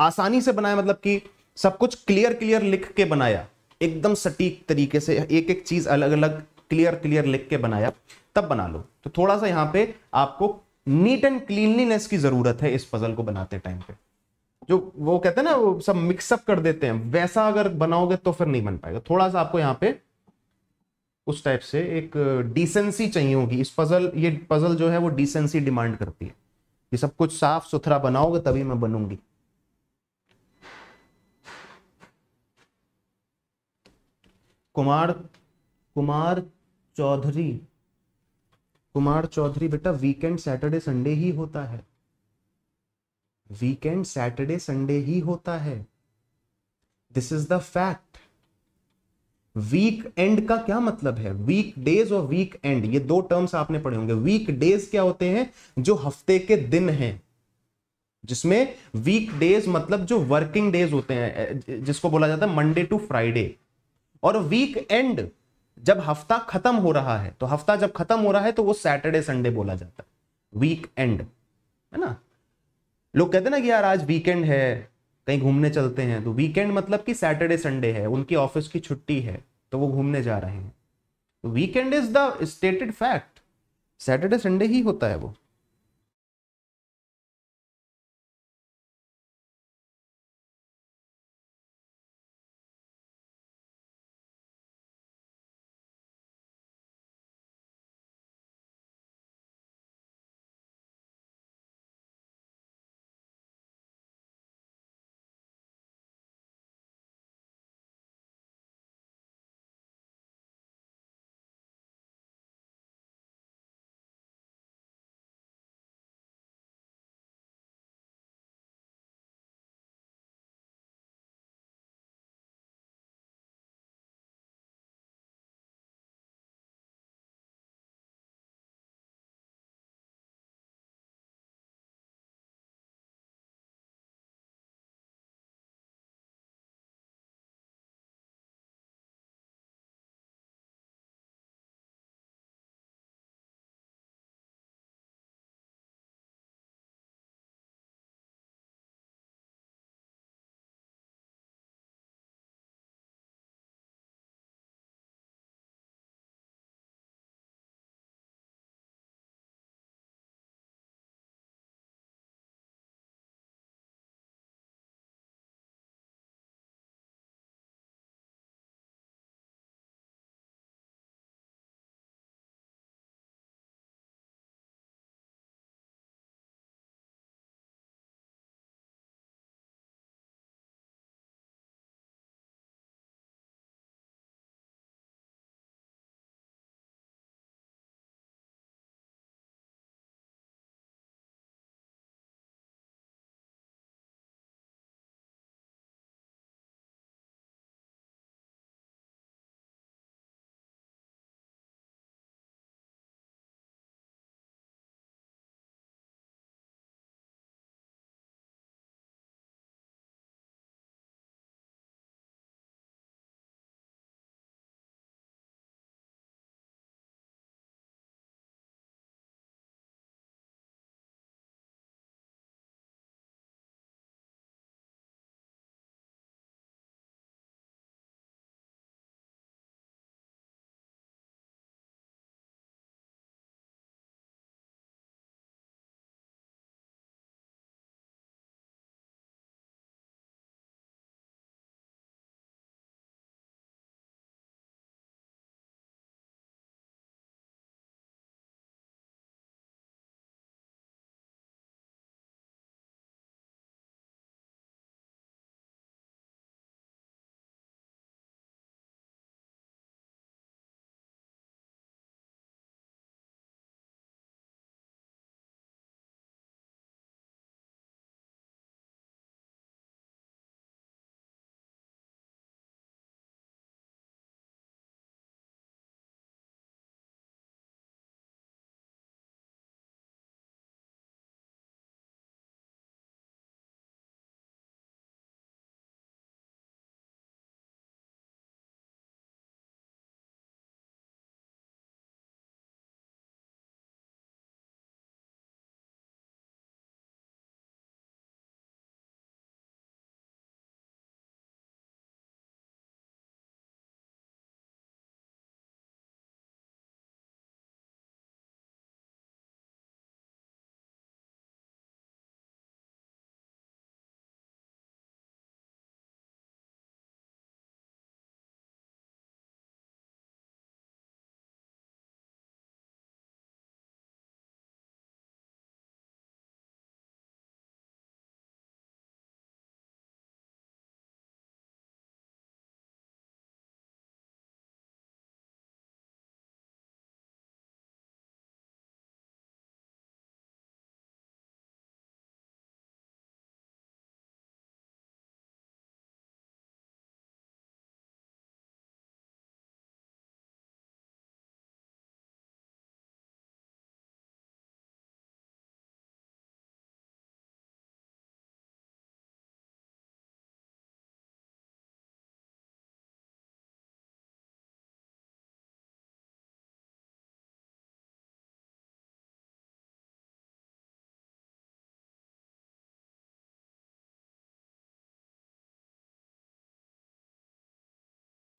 आसानी से बनाए मतलब कि सब कुछ क्लियर क्लियर लिख के बनाया एकदम सटीक तरीके से एक एक चीज अलग अलग क्लियर क्लियर लिख के बनाया तब बना लो तो थोड़ा सा यहां पे आपको नीट एंड क्लीनलीनेस की जरूरत है इस पजल को बनाते टाइम पे जो वो कहते हैं ना वो सब मिक्सअप कर देते हैं वैसा अगर बनाओगे तो फिर नहीं बन पाएगा थोड़ा सा आपको यहाँ पे उस टाइप से एक डिसेंसी चाहिए होगी इस पजल ये पजल जो है वो डिसेंसी डिमांड करती है ये सब कुछ साफ सुथरा बनाओगे तभी मैं बनूंगी कुमार कुमार चौधरी कुमार चौधरी बेटा वीकेंड सैटरडे संडे ही होता है वीकेंड सैटरडे संडे ही होता है this is the fact weekend का क्या मतलब है वीक डेज और वीक एंड ये दो टर्म्स आपने पढ़े होंगे वीक डेज क्या होते हैं जो हफ्ते के दिन हैं जिसमें वीक डेज मतलब जो वर्किंग डेज होते हैं जिसको बोला जाता है मंडे टू फ्राइडे और वीक एंड जब हफ्ता खत्म हो रहा है तो हफ्ता जब खत्म हो रहा है तो वो सैटरडे संडे बोला जाता है वीक एंड है ना लोग कहते ना कि यार आज वीकेंड है कहीं घूमने चलते हैं तो वीकेंड मतलब कि सैटरडे संडे है उनकी ऑफिस की छुट्टी है तो वो घूमने जा रहे हैं weekend is the stated fact Saturday Sunday ही होता है वो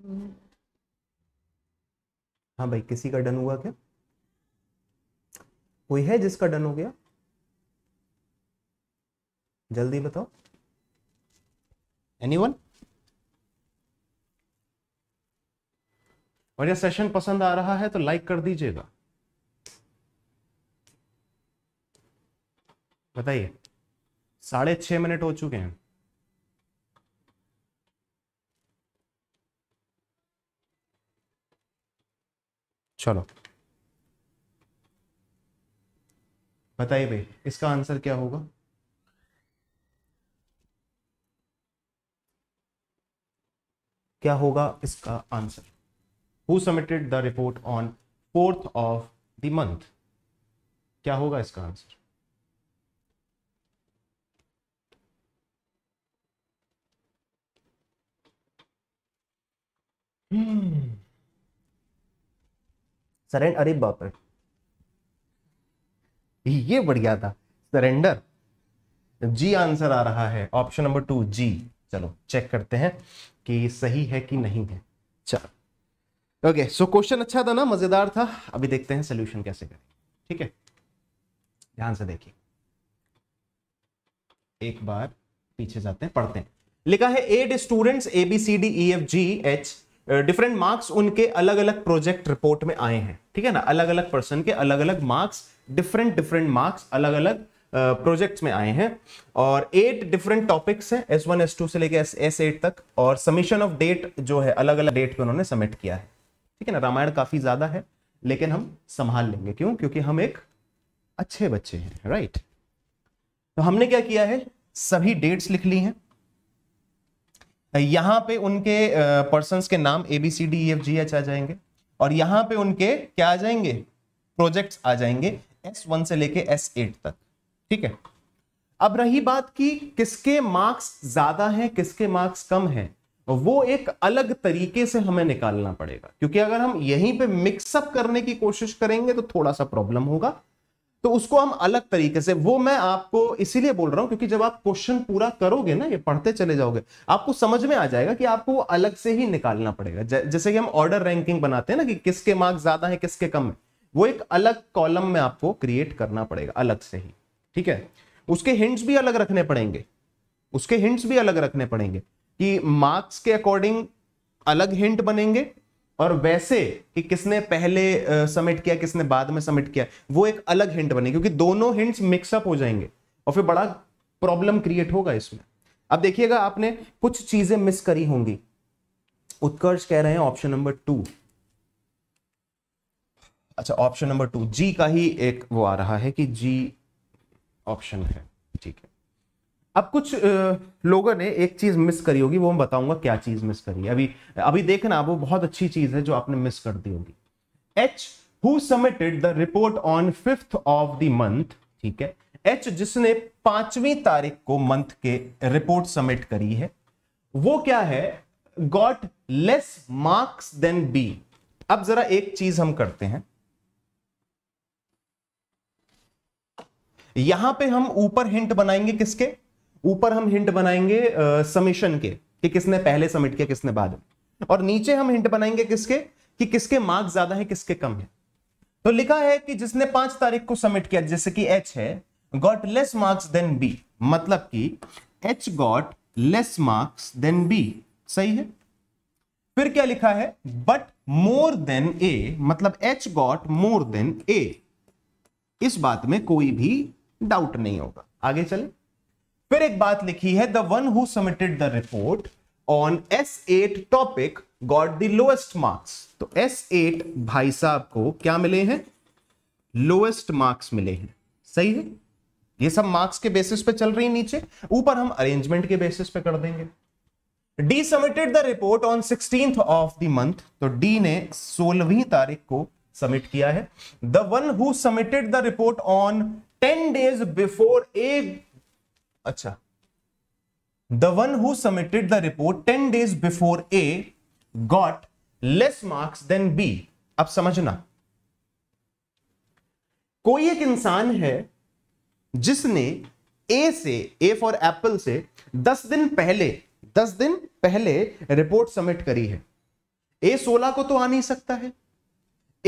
हाँ भाई किसी का डन हुआ क्या कोई है जिसका डन हो गया जल्दी बताओ एनी वन और यह सेशन पसंद आ रहा है तो लाइक कर दीजिएगा बताइए साढ़े छह मिनट हो चुके हैं चलो बताइए भाई इसका आंसर क्या होगा क्या होगा इसका answer who submitted the report on fourth of the month क्या होगा इसका आंसर हम्म hmm. सरेंडर अरे बाप रे ये बढ़ गया था सरेंडर जी आंसर आ रहा है ऑप्शन नंबर टू जी चलो चेक करते हैं कि सही है कि नहीं है चलो ओके सो क्वेश्चन अच्छा था ना मजेदार था अभी देखते हैं सोल्यूशन कैसे करें ठीक है ध्यान से देखिए एक बार पीछे जाते हैं पढ़ते हैं लिखा है eight students A B C D E F G H different marks उनके अलग अलग प्रोजेक्ट रिपोर्ट में आए हैं ठीक है ना अलग अलग पर्सन के अलग अलग मार्क्स डिफरेंट डिफरेंट मार्क्स अलग अलग प्रोजेक्ट्स में आए हैं और एट डिफरेंट टॉपिक्स हैं एस वन एस टू से लेके एस एट तक और समीशन ऑफ डेट जो है अलग अलग डेट पे उन्होंने सबमिट किया है ठीक है ना रामायण काफी ज्यादा है लेकिन हम संभाल लेंगे क्यों क्योंकि हम एक अच्छे बच्चे हैं राइट तो हमने क्या किया है सभी डेट्स लिख ली हैं यहां पे उनके पर्सन के नाम A B C D F G H आ जाएंगे और यहां पे उनके क्या आ जाएंगे प्रोजेक्ट्स आ जाएंगे एस वन से लेके एस एट तक ठीक है अब रही बात की किसके मार्क्स ज्यादा हैं किसके मार्क्स कम हैं वो एक अलग तरीके से हमें निकालना पड़ेगा क्योंकि अगर हम यहीं पे मिक्सअप करने की कोशिश करेंगे तो थोड़ा सा प्रॉब्लम होगा तो उसको हम अलग तरीके से वो मैं आपको इसीलिए बोल रहा हूं क्योंकि जब आप क्वेश्चन पूरा करोगे ना ये पढ़ते चले जाओगे आपको समझ में आ जाएगा कि आपको वो अलग से ही निकालना पड़ेगा जैसे कि हम ऑर्डर रैंकिंग बनाते हैं ना कि किसके मार्क्स ज्यादा है किसके कम है वो एक अलग कॉलम में आपको क्रिएट करना पड़ेगा अलग से ही ठीक है उसके हिंट्स भी अलग रखने पड़ेंगे उसके हिंट्स भी अलग रखने पड़ेंगे कि मार्क्स के अकॉर्डिंग अलग हिंट बनेंगे और वैसे कि किसने पहले सबमिट किया किसने बाद में सबमिट किया वो एक अलग हिंट बने क्योंकि दोनों हिंट्स मिक्सअप हो जाएंगे और फिर बड़ा प्रॉब्लम क्रिएट होगा इसमें अब देखिएगा आपने कुछ चीजें मिस करी होंगी उत्कर्ष कह रहे हैं ऑप्शन नंबर टू अच्छा ऑप्शन नंबर टू जी का ही एक वो आ रहा है कि जी ऑप्शन है ठीक है अब कुछ लोगों ने एक चीज़ मिस करी होगी वो मैं बताऊंगा क्या चीज़ मिस करी अभी अभी देखना वो बहुत अच्छी चीज़ है जो आपने मिस कर दी होगी H who submitted the report on fifth of the month ठीक है एच जिसने पांचवी तारीख को मंथ के रिपोर्ट सबमिट करी है वो क्या है got less marks than B अब जरा एक चीज हम करते हैं यहां पे हम ऊपर हिंट बनाएंगे किसके ऊपर हम हिंट बनाएंगे समिशन के कि किसने पहले सबमिट किया किसने बाद और नीचे हम हिंट बनाएंगे किसके कि किसके मार्क्स ज्यादा है किसके कम है तो लिखा है कि जिसने पांच तारीख को सबमिट किया जैसे कि एच है got less marks than B मतलब कि H got less marks than B सही है फिर क्या लिखा है बट मोर देन ए मतलब H got more than A इस बात में कोई भी डाउट नहीं होगा आगे चले फिर एक बात लिखी है the one who submitted the report on S eight topic got the lowest marks तो एस एट भाई साहब को क्या मिले हैं लोएस्ट मार्क्स मिले हैं सही है ये सब मार्क्स के बेसिस पे चल रही है नीचे ऊपर हम अरेंजमेंट के बेसिस पे कर देंगे D submitted the report on sixteen of the month तो डी ने सोलहवीं तारीख को सबमिट किया है the one who submitted the report on ten days before A अच्छा the one who submitted the report ten days before A got less marks than B अब समझना कोई एक इंसान है जिसने ए से ए फॉर एप्पल से दस दिन पहले दस दिन पहले रिपोर्ट सबमिट करी है ए सोलह को तो आ नहीं सकता है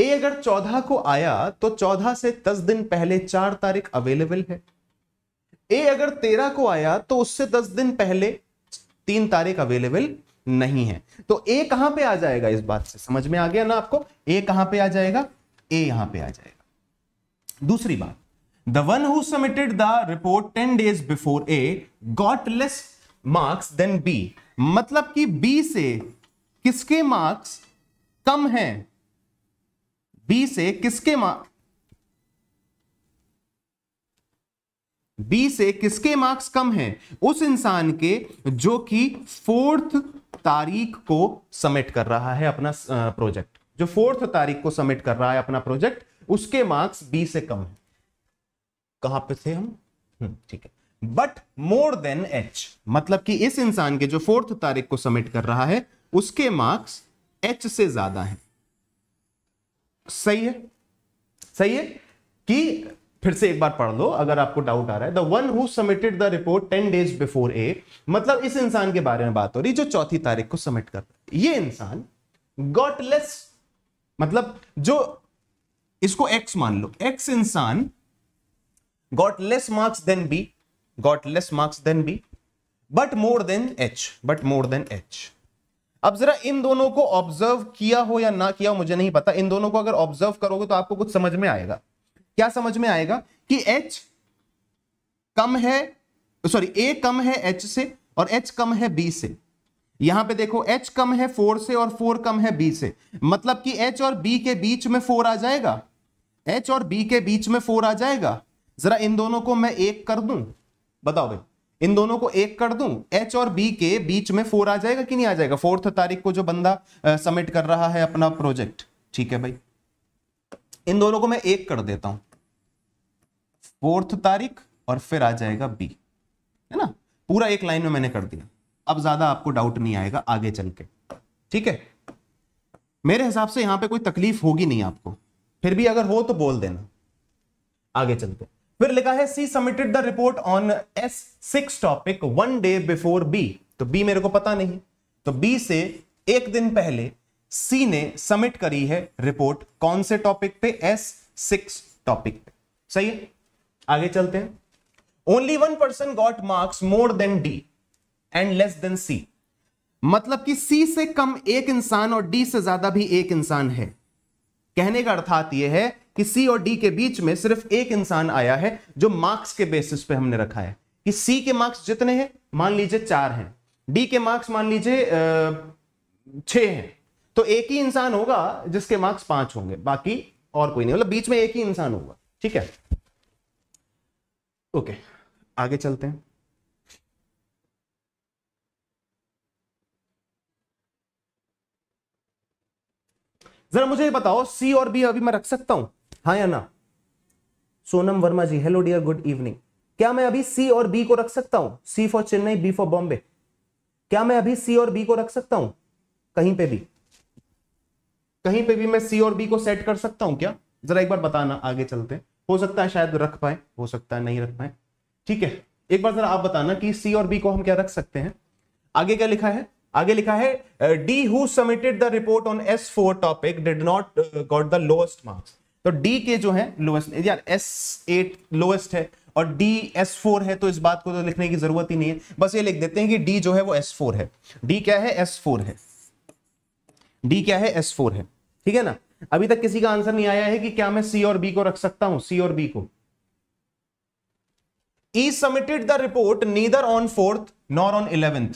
ए अगर चौदह को आया तो चौदह से दस दिन पहले चार तारीख अवेलेबल है ए अगर तेरह को आया तो उससे दस दिन पहले तीन तारीख अवेलेबल नहीं है तो ए कहां पे आ जाएगा इस बात से समझ में आ गया ना आपको ए कहां पे आ जाएगा ए यहां पे आ जाएगा दूसरी बात the one who submitted the report ten days before A got less marks than B मतलब कि बी से किसके मार्क्स कम हैं बी से किसके मार्क्स बी से किसके मार्क्स कम हैं उस इंसान के जो कि फोर्थ तारीख को सबमिट कर रहा है अपना प्रोजेक्ट जो फोर्थ तारीख को सबमिट कर रहा है अपना प्रोजेक्ट उसके मार्क्स बी से कम है कहां पे थे हम हम्म, ठीक है बट मोर देन एच मतलब कि इस इंसान के जो फोर्थ तारीख को सबमिट कर रहा है उसके मार्क्स एच से ज्यादा हैं सही है सही है कि फिर से एक बार पढ़ लो अगर आपको डाउट आ रहा है the one who submitted the report ten days before A मतलब इस इंसान के बारे में बात हो रही जो चौथी तारीख को सबमिट रहा है ये इंसान गॉटलेस मतलब जो इसको एक्स मान लो एक्स इंसान got less marks than B got less marks than B but more than H but more than H अब जरा इन दोनों को ऑब्जर्व किया हो या ना किया हो मुझे नहीं पता इन दोनों को अगर ऑब्जर्व करोगे तो आपको कुछ समझ में आएगा क्या समझ में आएगा कि एच कम है सॉरी ए कम है एच से और एच कम है बी से यहां पे देखो एच कम है फोर से और फोर कम है बी से मतलब कि एच और बी के बीच में फोर आ जाएगा एच और बी के बीच में फोर आ जाएगा जरा इन दोनों को मैं एक कर दूं बताओ भाई इन दोनों को एक कर दूं एच और बी के बीच में फोर आ जाएगा कि नहीं आ जाएगा फोर्थ तारीख को जो बंदा सबमिट कर रहा है अपना प्रोजेक्ट ठीक है भाई इन दोनों को मैं एक कर देता हूं फोर्थ तारीख और फिर आ जाएगा बी है ना पूरा एक लाइन में मैंने कर दिया अब ज्यादा आपको डाउट नहीं आएगा आगे चल के ठीक है मेरे हिसाब से यहां पे कोई तकलीफ होगी नहीं आपको फिर भी अगर हो तो बोल देना आगे चलते फिर लिखा है C submitted the report on S six topic one day before B तो बी मेरे को पता नहीं तो बी से एक दिन पहले सी ने सबमिट करी है रिपोर्ट कौन से टॉपिक पे एस सिक्स टॉपिक पे सही है आगे चलते हैं only one person got marks more than D and less than C मतलब कि सी से कम एक इंसान और डी से ज्यादा भी एक इंसान है कहने का अर्थात यह है कि सी और डी के बीच में सिर्फ एक इंसान आया है जो मार्क्स के बेसिस पे हमने रखा है कि सी के मार्क्स जितने हैं मान लीजिए चार हैं डी के मार्क्स मान लीजिए छ हैं तो एक ही इंसान होगा जिसके मार्क्स पांच होंगे बाकी और कोई नहीं मतलब बीच में एक ही इंसान होगा ठीक है ओके आगे चलते हैं जरा मुझे ये बताओ सी और बी अभी मैं रख सकता हूं हाँ या ना Sonam Verma ji hello dear good evening क्या मैं अभी सी और बी को रख सकता हूं C for Chennai B for Bombay क्या मैं अभी सी और बी को रख सकता हूं कहीं पे भी कहीं पे भी मैं सी और बी को सेट कर सकता हूं क्या जरा एक बार बताना आगे चलते हो सकता है शायद रख पाए हो सकता है नहीं रख पाए ठीक है एक बार जरा आप बताना कि सी और बी को हम क्या रख सकते हैं आगे क्या लिखा है आगे लिखा है D who submitted the report on S four topic did not got the lowest marks तो डी के जो है लोएस्ट यार एस एट लोएस्ट है और डी एस फोर है तो इस बात को तो लिखने की जरूरत ही नहीं है बस ये लिख देते हैं कि डी जो है वो एस फोर है डी क्या है एस फोर है डी क्या है एस फोर है ठीक है ना अभी तक किसी का आंसर नहीं आया है कि क्या मैं सी और बी को रख सकता हूं सी और बी को E submitted the report neither on fourth nor on eleventh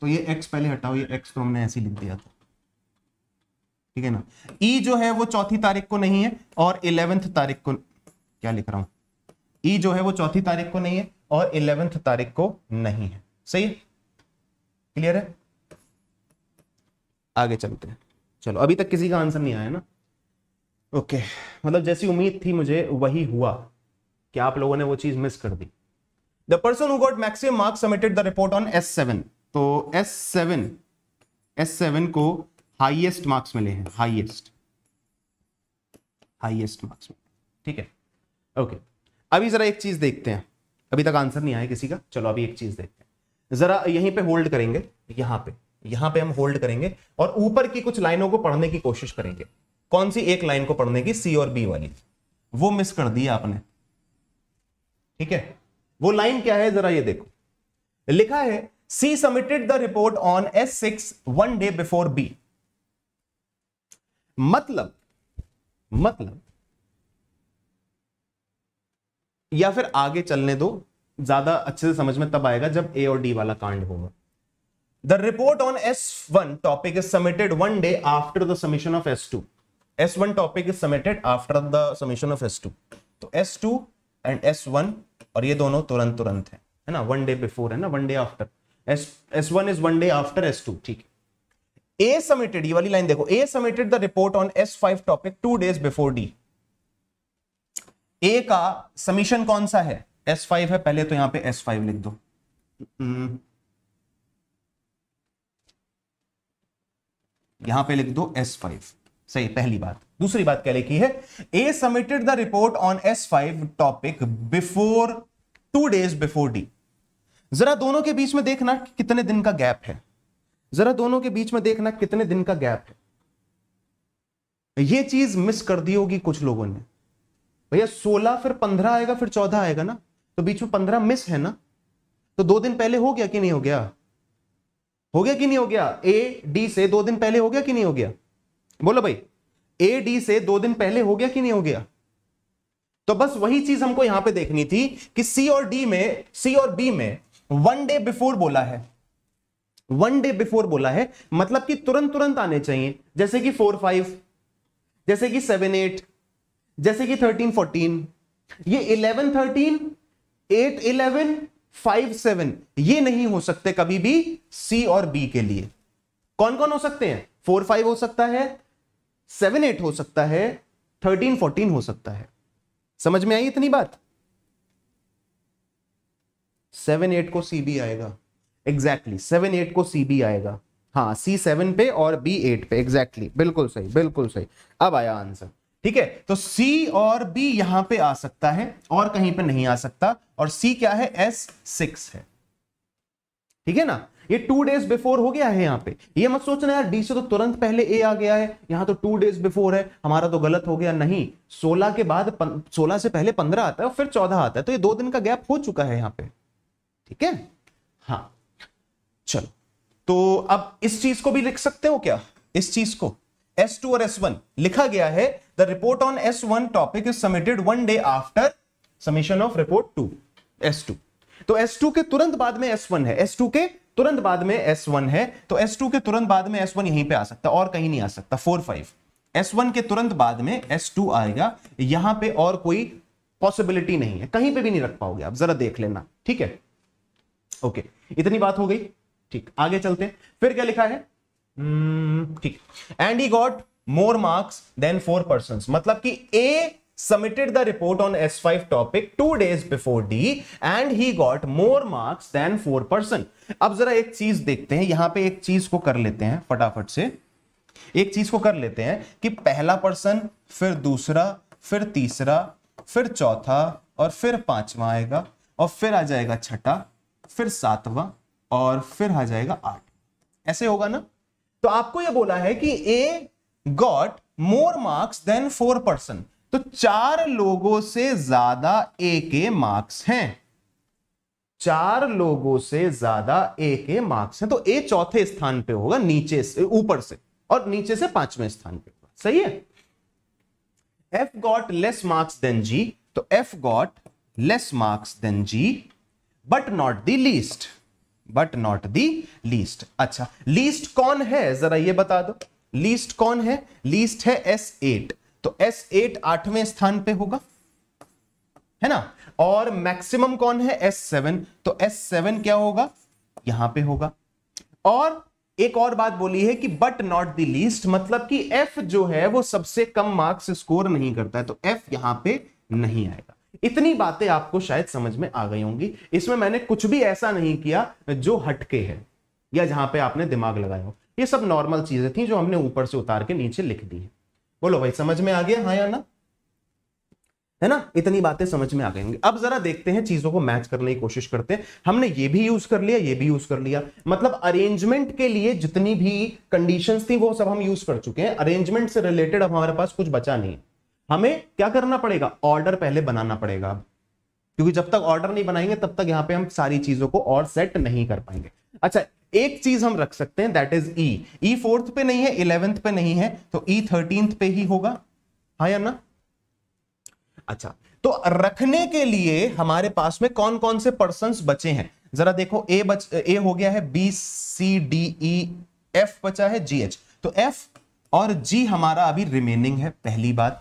तो ये एक्स पहले हटाओ ये एक्स तो हमने ऐसे लिख दिया था ठीक है ना ई e जो है वो चौथी तारीख को नहीं है और इलेवेंथ तारीख को क्या लिख रहा हूं ई e जो है वो चौथी तारीख को नहीं है और इलेवेंथ तारीख को नहीं है सही है क्लियर है आगे चलते हैं चलो अभी तक किसी का आंसर नहीं आया ना ओके मतलब जैसी उम्मीद थी मुझे वही हुआ कि आप लोगों ने वो चीज मिस कर दी the person who got maximum marks submitted the report on S seven तो एस सेवन एस सेवन को हाइएस्ट मार्क्स मिले हैं हाइएस्ट हाइएस्ट मार्क्स ठीक है ओके okay. अभी जरा एक चीज देखते हैं अभी तक आंसर नहीं आया किसी का चलो अभी एक चीज देखते हैं जरा यहीं पे होल्ड करेंगे यहां पे यहां पे हम होल्ड करेंगे और ऊपर की कुछ लाइनों को पढ़ने की कोशिश करेंगे कौन सी एक लाइन को पढ़ने की सी और बी वाली वो मिस कर दी आपने ठीक है वो लाइन क्या है जरा ये देखो लिखा है C submitted the report on S six one day before B मतलब मतलब या फिर आगे चलने दो ज्यादा अच्छे से समझ में तब आएगा जब ए और डी वाला कांड होगा The report on S1 topic is submitted one day after the submission of S2. S1 topic is submitted after the submission of S2. तो S2 एंड S1 और ये दोनों तुरंत तुरंत हैं है ना वन डे बिफोर है ना one day after S S1 is one day after S2 ठीक है A submitted ये वाली लाइन देखो A submitted the report on S5 topic two days before D. A का समीशन कौन सा है S5 है पहले तो यहां पे S5 लिख दो यहां पे लिख दो एस फाइव सही पहली बात दूसरी बात क्या लिखी है A submitted the report on S five topic before two days before D जरा दोनों के बीच में देखना कि कितने दिन का गैप है जरा दोनों के बीच में देखना कितने दिन का गैप है यह चीज मिस कर दी होगी कुछ लोगों ने भैया सोलह फिर पंद्रह आएगा फिर चौदह आएगा ना तो बीच में पंद्रह मिस है ना तो दो दिन पहले हो गया कि नहीं हो गया हो गया कि नहीं हो गया ए डी से दो दिन पहले हो गया कि नहीं हो गया बोलो भाई ए डी से दो दिन पहले हो गया कि नहीं हो गया तो बस वही चीज हमको यहां पे देखनी थी कि सी और डी में सी और बी में वन डे बिफोर बोला है वन डे बिफोर बोला है मतलब कि तुरंत तुरंत आने चाहिए जैसे कि फोर फाइव जैसे कि सेवन एट जैसे कि थर्टीन फोर्टीन ये eleven thirteen eight eleven five seven ये नहीं हो सकते कभी भी सी और बी के लिए कौन कौन हो सकते हैं फोर फाइव हो सकता है सेवन एट हो सकता है थर्टीन फोर्टीन हो सकता है समझ में आई इतनी बात सेवन एट को सी बी आएगा एग्जैक्टली सेवन एट को सी बी आएगा हाँ सी सेवन पे और बी एट पे एग्जैक्टली exactly, बिल्कुल सही बिल्कुल सही अब आया आंसर ठीक है तो C और B यहां पे आ सकता है और कहीं पे नहीं आ सकता और C क्या है S सिक्स है ठीक है ना ये टू डेज बिफोर हो गया है यहां पे ये मत सोचना यार डी से तो तुरंत पहले ए आ गया है यहां तो टू डेज बिफोर है हमारा तो गलत हो गया नहीं सोलह के बाद सोलह से पहले पंद्रह आता है और फिर चौदह आता है तो ये दो दिन का गैप हो चुका है यहां पे ठीक है हाँ चलो तो अब इस चीज को भी लिख सकते हो क्या इस चीज को S2 और S1 लिखा गया है the report on S1 topic is submitted one day after submission of report to S2 तो S2 के तुरंत बाद में S1 है S2 के तुरंत बाद में S1 है तो S2 के तुरंत बाद में S1 यहीं पे आ सकता और कहीं नहीं आ सकता फोर फाइव S1 के तुरंत बाद में S2 आएगा यहां पे और कोई पॉसिबिलिटी नहीं है कहीं पे भी नहीं रख पाओगे आप जरा देख लेना ठीक है ओके इतनी बात हो गई ठीक आगे चलते फिर क्या लिखा है Hmm, ठीक and he got more marks than four person मतलब कि ए submitted the report on S5 topic two days before D and he got more marks than four person. अब जरा एक चीज देखते हैं यहां पे एक चीज को कर लेते हैं फटाफट से एक चीज को कर लेते हैं कि पहला पर्सन फिर दूसरा फिर तीसरा फिर चौथा और फिर पांचवा आएगा और फिर आ जाएगा छठा फिर सातवा और फिर आ जाएगा आठ ऐसे होगा ना तो आपको यह बोला है कि A got more marks than four person तो चार लोगों से ज्यादा ए के मार्क्स हैं चार लोगों से ज्यादा ए के मार्क्स हैं तो ए चौथे स्थान पे होगा नीचे से ऊपर से और नीचे से पांचवें स्थान पे होगा सही है F got less marks than G तो F got less marks than G but not the least but not the least अच्छा लीस्ट कौन है जरा ये बता दो लीस्ट कौन है लीस्ट है एस एट तो एस एट आठवें स्थान पे होगा है ना और मैक्सिमम कौन है एस सेवन तो एस सेवन क्या होगा यहां पे होगा और एक और बात बोली है कि बट नॉट द लीस्ट मतलब कि एफ जो है वो सबसे कम मार्क्स स्कोर नहीं करता है तो एफ यहां पे नहीं आएगा इतनी बातें आपको शायद समझ में आ गई होंगी इसमें मैंने कुछ भी ऐसा नहीं किया जो हटके है या जहां पे आपने दिमाग लगाया हो ये सब नॉर्मल चीजें थी जो हमने ऊपर से उतार के नीचे लिख दी है बोलो भाई समझ में आ गया हाँ या ना है ना इतनी बातें समझ में आ गई होंगी अब जरा देखते हैं चीजों को मैच करने की कोशिश करते हैं हमने ये भी यूज कर लिया ये भी यूज कर लिया मतलब अरेंजमेंट के लिए जितनी भी कंडीशंस थी वो सब हम यूज कर चुके हैं अरेंजमेंट से रिलेटेड अब हमारे पास कुछ बचा नहीं है हमें क्या करना पड़ेगा ऑर्डर पहले बनाना पड़ेगा क्योंकि जब तक ऑर्डर नहीं बनाएंगे तब तक यहां पे हम सारी चीजों को और सेट नहीं कर पाएंगे अच्छा एक चीज हम रख सकते हैं that is E E fourth पे नहीं है इलेवेंथ पे नहीं है तो ई e थर्टीन पे ही होगा हाँ या ना अच्छा तो रखने के लिए हमारे पास में कौन कौन से पर्सन बचे हैं जरा देखो ए बच ए हो गया है B C D E F बचा है जी एच तो एफ और जी हमारा अभी रिमेनिंग है पहली बात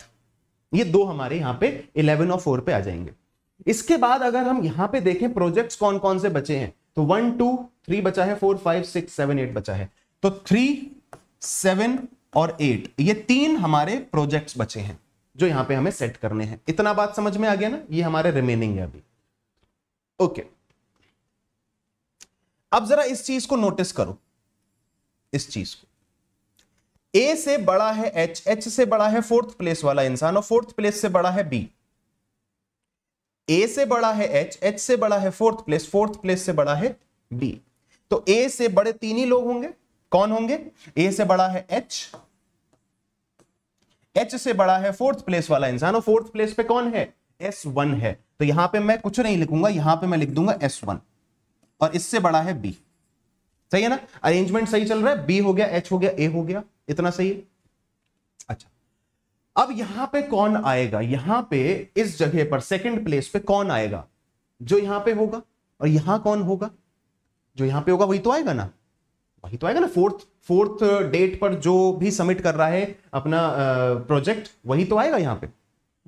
ये दो हमारे यहाँ पे इलेवन और फोर पे आ जाएंगे इसके बाद अगर हम यहाँ पे देखें प्रोजेक्ट कौन कौन से बचे हैं तो वन टू थ्री बचा है four five six seven eight बचा है तो थ्री सेवन और एट ये तीन हमारे प्रोजेक्ट्स बचे हैं जो यहां पे हमें सेट करने हैं इतना बात समझ में आ गया ना ये हमारे रिमेनिंग है अभी ओके अब जरा इस चीज को नोटिस करो इस चीज को ए से बड़ा है एच एच से बड़ा है फोर्थ प्लेस वाला इंसान और फोर्थ प्लेस से बड़ा है बी ए से बड़ा है एच एच से बड़ा है फोर्थ प्लेस फोर्थ प्लेस से बड़ा है बी तो ए से बड़े तीन ही लोग होंगे कौन होंगे ए से बड़ा है एच एच से बड़ा है फोर्थ प्लेस वाला इंसान और फोर्थ प्लेस पे कौन है एस वन है तो यहां पे मैं कुछ नहीं लिखूंगा यहां पे मैं लिख दूंगा एस वन और इससे बड़ा है बी सही है ना अरेंजमेंट सही चल रहा है बी हो गया एच हो गया ए हो गया इतना सही है अच्छा अब यहां पे कौन आएगा यहां पे इस जगह पर सेकंड प्लेस पे कौन आएगा जो यहां पे होगा और यहां कौन होगा जो यहां पे होगा वही तो आएगा ना वही तो आएगा ना फोर्थ फोर्थ डेट पर जो भी सबमिट कर रहा है अपना प्रोजेक्ट वही तो आएगा यहां पे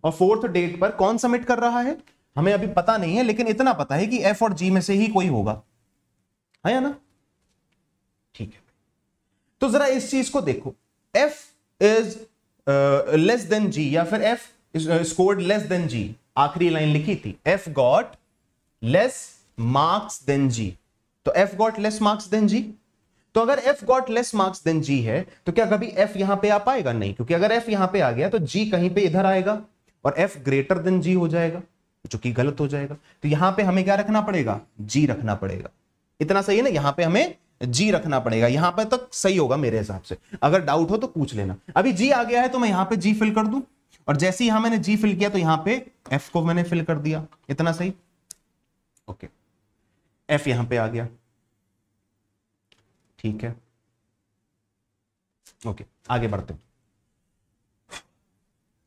और फोर्थ डेट पर कौन सबमिट कर रहा है हमें अभी पता नहीं है लेकिन इतना पता है कि एफ और जी में से ही कोई होगा है ना ठीक है तो जरा इस चीज को देखो F is less than G या फिर F scored less than G आखिरी लाइन लिखी थी F got less marks than G तो F got less marks than G तो अगर F got less marks than G है तो क्या कभी एफ यहां पे आ पाएगा नहीं क्योंकि अगर एफ यहां पे आ गया तो जी कहीं पे इधर आएगा और एफ ग्रेटर देन जी हो जाएगा जो कि गलत हो जाएगा तो यहां पे हमें क्या रखना पड़ेगा जी रखना पड़ेगा इतना सही है ना यहां पे हमें जी रखना पड़ेगा यहां पर तक तो सही होगा मेरे हिसाब से अगर डाउट हो तो पूछ लेना अभी जी आ गया है तो मैं यहां पे जी फिल कर दूं और जैसे यहां मैंने जी फिल किया तो यहां पे एफ को मैंने फिल कर दिया इतना सही ओके एफ यहां पे आ गया ठीक है ओके आगे बढ़ते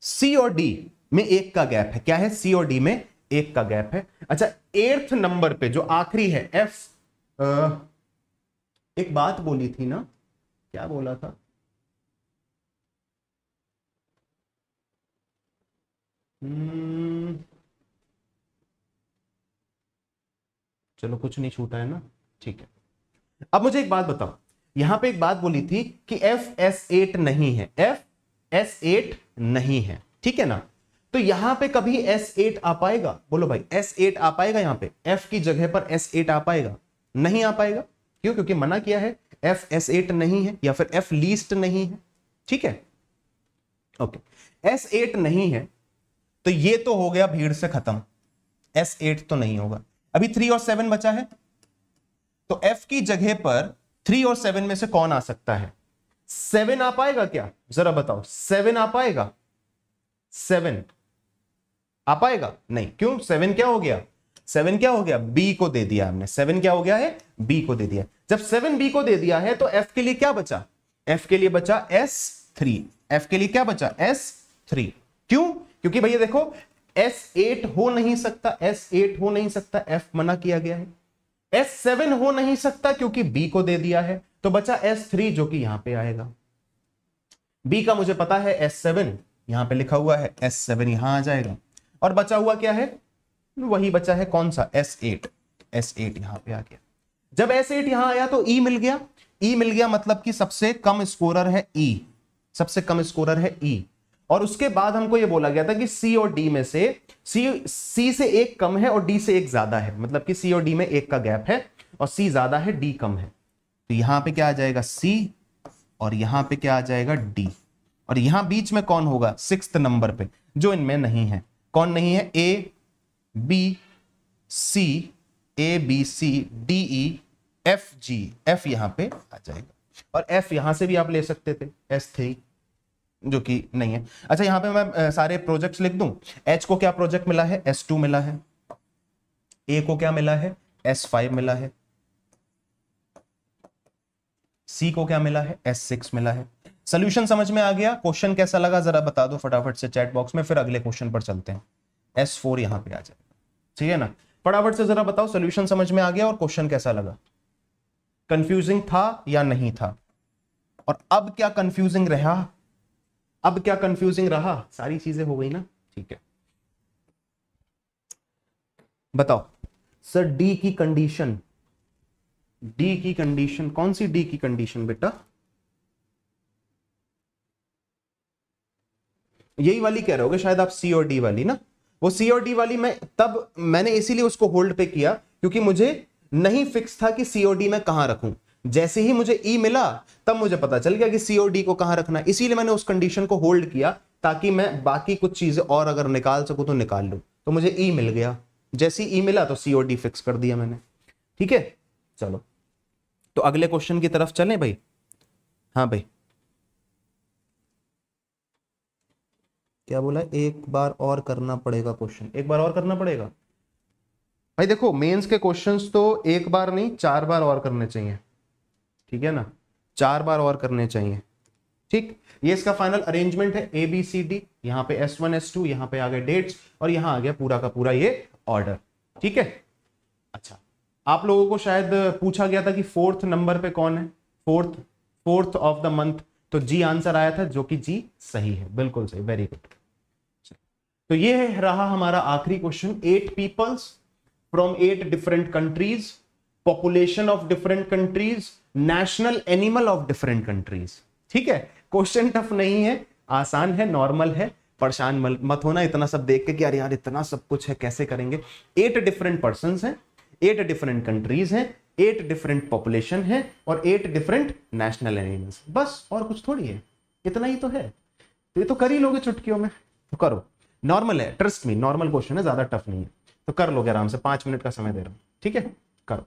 सी और डी में एक का गैप है क्या है सी और डी में एक का गैप है अच्छा एर्थ नंबर पे जो आखिरी है एफ एक बात बोली थी ना क्या बोला था हम्म, चलो कुछ नहीं छूटा है ना ठीक है अब मुझे एक बात बताओ यहां पे एक बात बोली थी कि एफ एस एट नहीं है एफ एस एट नहीं है ठीक है ना तो यहां पे कभी एस एट आ पाएगा बोलो भाई एस एट आ पाएगा यहां पे एफ की जगह पर एस एट आ पाएगा नहीं आ पाएगा क्यों क्योंकि मना किया है एफ एस एट नहीं है या फिर एफ लीस्ट नहीं है ठीक है ओके एस एट नहीं है तो ये तो हो गया भीड़ से खत्म एस एट तो नहीं होगा अभी थ्री और सेवन बचा है तो एफ की जगह पर थ्री और सेवन में से कौन आ सकता है सेवन आ पाएगा क्या जरा बताओ सेवन आ पाएगा सेवन आ पाएगा नहीं क्यों सेवन क्या हो गया सेवन क्या हो गया बी को दे दिया हमने सेवन क्या हो गया है बी को दे दिया जब सेवन बी को दे दिया है तो एफ के लिए क्या बचा एफ के लिए बचा एस थ्री एफ के लिए क्या बचा एस थ्री क्यों क्योंकि भैया देखो एस एट हो नहीं सकता एस एट हो नहीं सकता एफ मना किया गया है एस सेवन हो नहीं सकता क्योंकि बी को दे दिया है तो बचा एस थ्री जो कि यहां पे आएगा बी का मुझे पता है एस सेवन यहां पे लिखा हुआ है एस सेवन यहां आ जाएगा और बचा हुआ क्या है वही बचा है कौन सा एस एट एस एट यहां पर आ गया जब एस एट यहां आया तो ई e मिल गया ई e मिल गया मतलब कि सबसे कम स्कोरर है ई e। सबसे कम स्कोरर है ई और उसके बाद हमको ये बोला गया था कि सी और डी में से सी सी से एक कम है और डी से एक ज्यादा है मतलब कि सी और डी में एक का गैप है और सी ज्यादा है डी कम है तो यहां पे क्या आ जाएगा सी और यहां पे क्या आ जाएगा डी और यहां बीच में कौन होगा सिक्स नंबर पे जो इनमें नहीं है कौन नहीं है A B C A B C D E F G F यहां पे आ जाएगा और एफ यहां से भी आप ले सकते थे एस थ्री जो कि नहीं है अच्छा यहां पे मैं सारे प्रोजेक्ट्स लिख दूं एच को क्या प्रोजेक्ट मिला है एस टू मिला है ए को क्या मिला है एस फाइव मिला है सी को क्या मिला है एस सिक्स मिला है सोल्यूशन समझ में आ गया क्वेश्चन कैसा लगा जरा बता दो फटाफट से चैट बॉक्स में फिर अगले क्वेश्चन पर चलते हैं एस फोर यहां पर आ जाए ठीक है ना फटाफट से जरा बताओ सोल्यूशन समझ में आ गया और क्वेश्चन कैसा लगा कंफ्यूजिंग था या नहीं था और अब क्या कंफ्यूजिंग रहा अब क्या कंफ्यूजिंग रहा सारी चीजें हो गई ना ठीक है बताओ सर डी की कंडीशन डी की कंडीशन कौन सी डी की कंडीशन बेटा यही वाली कह रहे होगे शायद आप सी और डी वाली ना वो सी और डी वाली मैं तब मैंने इसीलिए उसको होल्ड पे किया क्योंकि मुझे नहीं फिक्स था कि सी और डी मैं कहाँ रखूं जैसे ही मुझे ई e मिला तब मुझे पता चल गया कि सी और डी को कहाँ रखना इसीलिए मैंने उस कंडीशन को होल्ड किया ताकि मैं बाकी कुछ चीजें और अगर निकाल सकूं तो निकाल लूं तो मुझे ई e मिल गया जैसे ई e मिला तो सी और डी फिक्स कर दिया मैंने ठीक है चलो तो अगले क्वेश्चन की तरफ चलें भाई हाँ भाई क्या बोला एक बार और करना पड़ेगा क्वेश्चन एक बार और करना पड़ेगा भाई देखो मेंस के क्वेश्चंस तो एक बार नहीं चार बार और करने चाहिए ठीक है ना चार बार और करने चाहिए ठीक ये इसका फाइनल अरेंजमेंट है ए बी सी डी यहां पे एस वन एस टू यहां पे आ गए डेट्स और यहां आ गया पूरा का पूरा ये ऑर्डर ठीक है अच्छा आप लोगों को शायद पूछा गया था कि फोर्थ नंबर पे कौन है fourth fourth of the month तो जी आंसर आया था जो कि जी सही है बिल्कुल सही वेरी गुड तो ये रहा हमारा आखिरी question eight peoples from eight different countries population of different countries national animal of different countries ठीक है क्वेश्चन टफ नहीं है आसान है नॉर्मल है परेशान मत होना इतना सब देख के कि यार यार इतना सब कुछ है कैसे करेंगे एट डिफरेंट पर्सन हैं एट डिफरेंट कंट्रीज हैं एट डिफरेंट पॉपुलेशन है और एट डिफरेंट नेशनल एनिमल्स बस और कुछ थोड़ी है इतना ही तो है तो ये तो कर ही लोगे चुटकियों में तो करो नॉर्मल है ट्रस्ट मी नॉर्मल क्वेश्चन है ज्यादा टफ नहीं है तो कर लोगे आराम से पांच मिनट का समय दे रहा हूँ ठीक है करो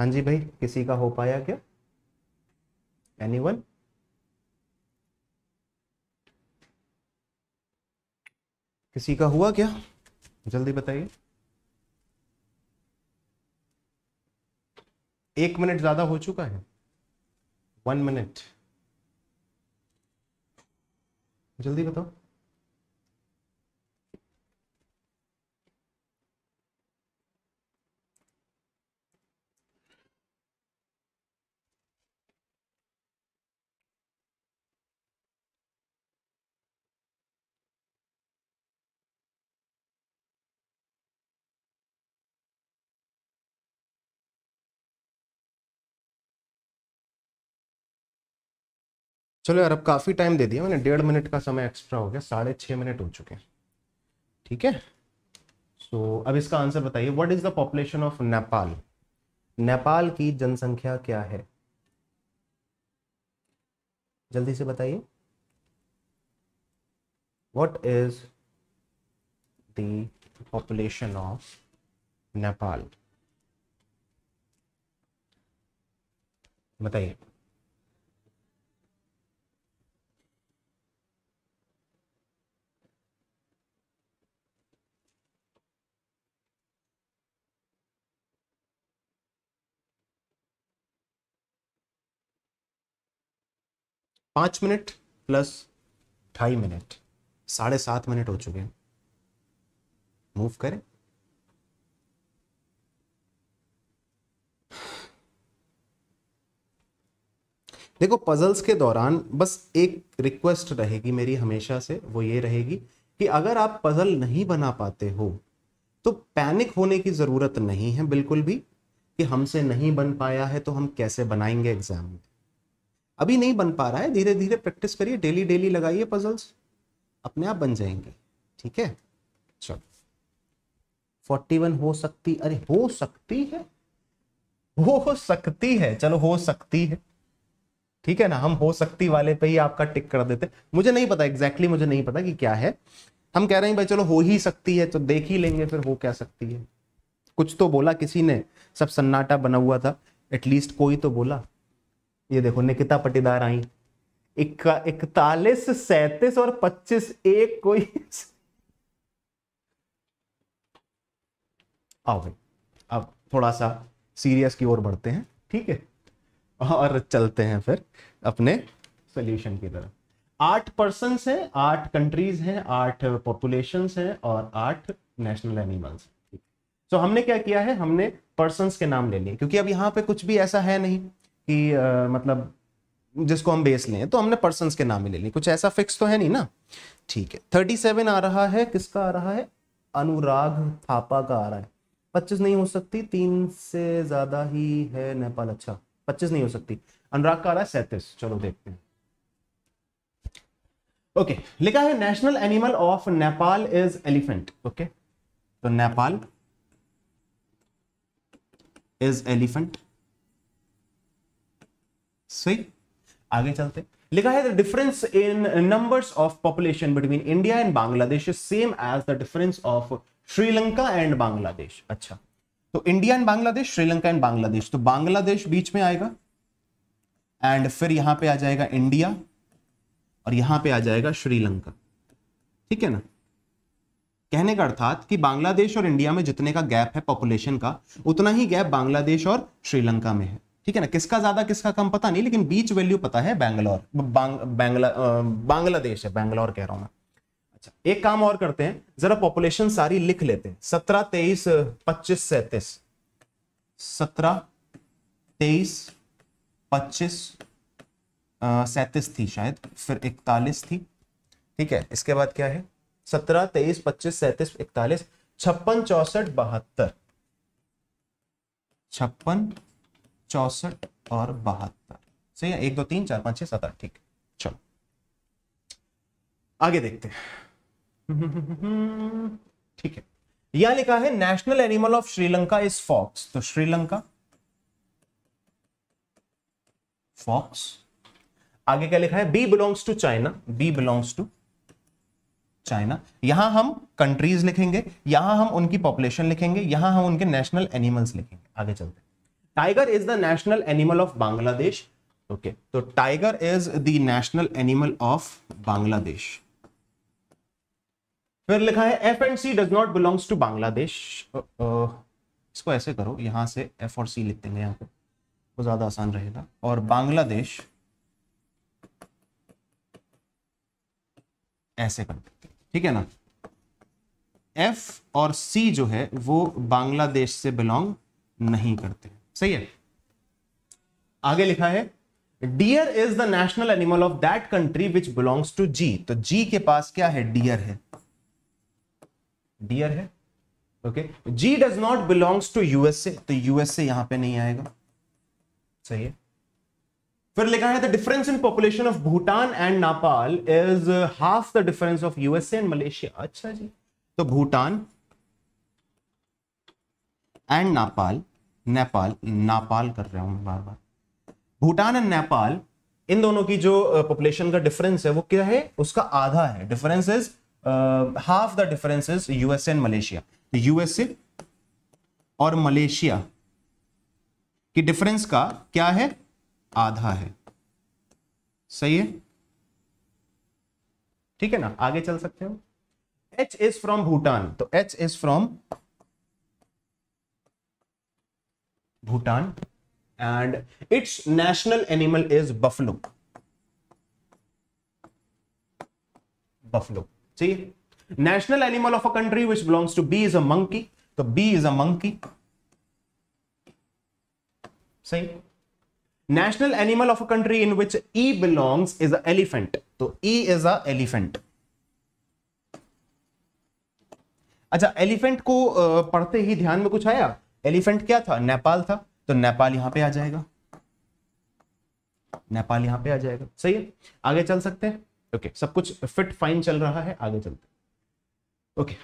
हाँ जी भाई किसी का हो पाया क्या एनी वन किसी का हुआ क्या जल्दी बताइए एक मिनट ज्यादा हो चुका है वन मिनट जल्दी बताओ चलो यार अब काफ़ी टाइम दे दिया मैंने डेढ़ मिनट का समय एक्स्ट्रा हो गया साढ़े छः मिनट हो चुके हैं ठीक है सो so, अब इसका आंसर बताइए what is the population of Nepal Nepal की जनसंख्या क्या है जल्दी से बताइए what is the population of Nepal बताइए पाँच मिनट प्लस ढाई मिनट साढ़े सात मिनट हो चुके हैं मूव करें देखो पजल्स के दौरान बस एक रिक्वेस्ट रहेगी मेरी हमेशा से वो ये रहेगी कि अगर आप पजल नहीं बना पाते हो तो पैनिक होने की ज़रूरत नहीं है बिल्कुल भी कि हमसे नहीं बन पाया है तो हम कैसे बनाएंगे एग्जाम में अभी नहीं बन पा रहा है धीरे धीरे प्रैक्टिस करिए डेली डेली लगाइए पजल्स अपने आप बन जाएंगे ठीक है चलो फोर्टी वन हो सकती अरे हो सकती है हो, हो सकती है चलो हो सकती है ठीक है ना हम हो सकती वाले पे ही आपका टिक कर देते मुझे नहीं पता एग्जैक्टली exactly मुझे नहीं पता कि क्या है हम कह रहे हैं भाई चलो हो ही सकती है तो देख ही लेंगे फिर हो क्या सकती है कुछ तो बोला किसी ने सब सन्नाटा बना हुआ था एटलीस्ट कोई तो बोला ये देखो निकिता पटीदार आई इकतालीस सैतीस और पच्चीस एक कोई [laughs] आओ भाई अब थोड़ा सा सीरियस की ओर बढ़ते हैं ठीक है और चलते हैं फिर अपने सोल्यूशन की तरफ आठ पर्सन हैं आठ कंट्रीज हैं आठ पॉपुलेशन हैं और आठ नेशनल एनिमल्स सो हमने क्या किया है हमने पर्सन के नाम ले लिए क्योंकि अब यहाँ पे कुछ भी ऐसा है नहीं कि आ, मतलब जिसको हम बेस लें तो हमने पर्सन के नाम ही ले लिया कुछ ऐसा फिक्स तो है नहीं ना ठीक है थर्टी सेवन आ रहा है किसका आ रहा है अनुराग थापा का आ रहा है पच्चीस नहीं हो सकती तीन से ज्यादा ही है नेपाल अच्छा पच्चीस नहीं हो सकती अनुराग का आ रहा है सैतीस चलो देखते हैं ओके लिखा है national animal of Nepal is elephant okay तो नेपाल इज एलिफेंट सही आगे चलते लिखा है the difference in numbers of population between India and Bangladesh same as the difference of Sri Lanka and Bangladesh अच्छा तो India and Bangladesh Sri Lanka and Bangladesh तो बांग्लादेश बीच में आएगा एंड फिर यहां पे आ जाएगा इंडिया और यहां पे आ जाएगा श्रीलंका ठीक है ना कहने का अर्थात कि बांग्लादेश और इंडिया में जितने का गैप है पॉपुलेशन का उतना ही गैप बांग्लादेश और श्रीलंका में है ठीक है ना किसका ज्यादा किसका कम पता नहीं लेकिन बीच वैल्यू पता है बैंगलोर बैंगला, बांग्लादेश है बैंगलोर कह रहा हूं अच्छा एक काम और करते हैं जरा पॉपुलेशन सारी लिख लेते हैं सत्रह तेईस पच्चीस सैतीस सत्रह तेईस पच्चीस सैतीस थी शायद फिर इकतालीस थी ठीक है इसके बाद क्या है सत्रह तेईस पच्चीस सैतीस इकतालीस छप्पन चौसठ बहत्तर छप्पन चौसठ और बहत्तर सही है एक दो तीन चार पांच छह सात आठ ठीक चलो आगे देखते हैं [laughs] ठीक है यह लिखा है national animal of Sri Lanka is fox तो श्रीलंका फॉक्स आगे क्या लिखा है B belongs to China B belongs to China यहां हम कंट्रीज लिखेंगे यहां हम उनकी पॉपुलेशन लिखेंगे यहां हम उनके नेशनल एनिमल्स लिखेंगे आगे चलते tiger is the national animal of Bangladesh okay तो tiger is the national animal of Bangladesh फिर लिखा है F and C does not belongs to Bangladesh इसको ऐसे करो यहां से एफ और सी लिखते हैं यहाँ पे वो ज्यादा आसान रहेगा और बांग्लादेश ऐसे कर ठीक है ना एफ और सी जो है वो बांग्लादेश से बिलोंग नहीं करते सही है आगे लिखा है deer is the national animal of that country which belongs to G तो जी के पास क्या है डियर है डियर है okay G does not belongs to USA तो यूएसए यहां पे नहीं आएगा सही है फिर लिखा है the difference in population of Bhutan and Nepal is half the difference of USA and Malaysia अच्छा जी तो भूटान एंड नेपाल नेपाल नापाल कर रहा हूं बार बार भूटान एंड नेपाल इन दोनों की जो पॉपुलेशन का डिफरेंस है वो क्या है उसका आधा है difference is half the difference is USA and Malaysia USA और मलेशिया की डिफरेंस का क्या है आधा है सही है ठीक है ना आगे चल सकते हो एच इज फ्रॉम भूटान तो H is from Bhutan and its national animal is buffalo buffalo C national animal of a country which belongs to B is a monkey तो बी इज अ मंकी सही national animal of a country in which E belongs is a elephant तो E is a elephant अच्छा elephant को पढ़ते ही ध्यान में कुछ आया एलिफेंट क्या था नेपाल था तो नेपाल यहां पे आ जाएगा नेपाल यहां पे आ जाएगा सही है आगे चल सकते हैं ओके सब कुछ फिट फाइन चल रहा है आगे चलते ओके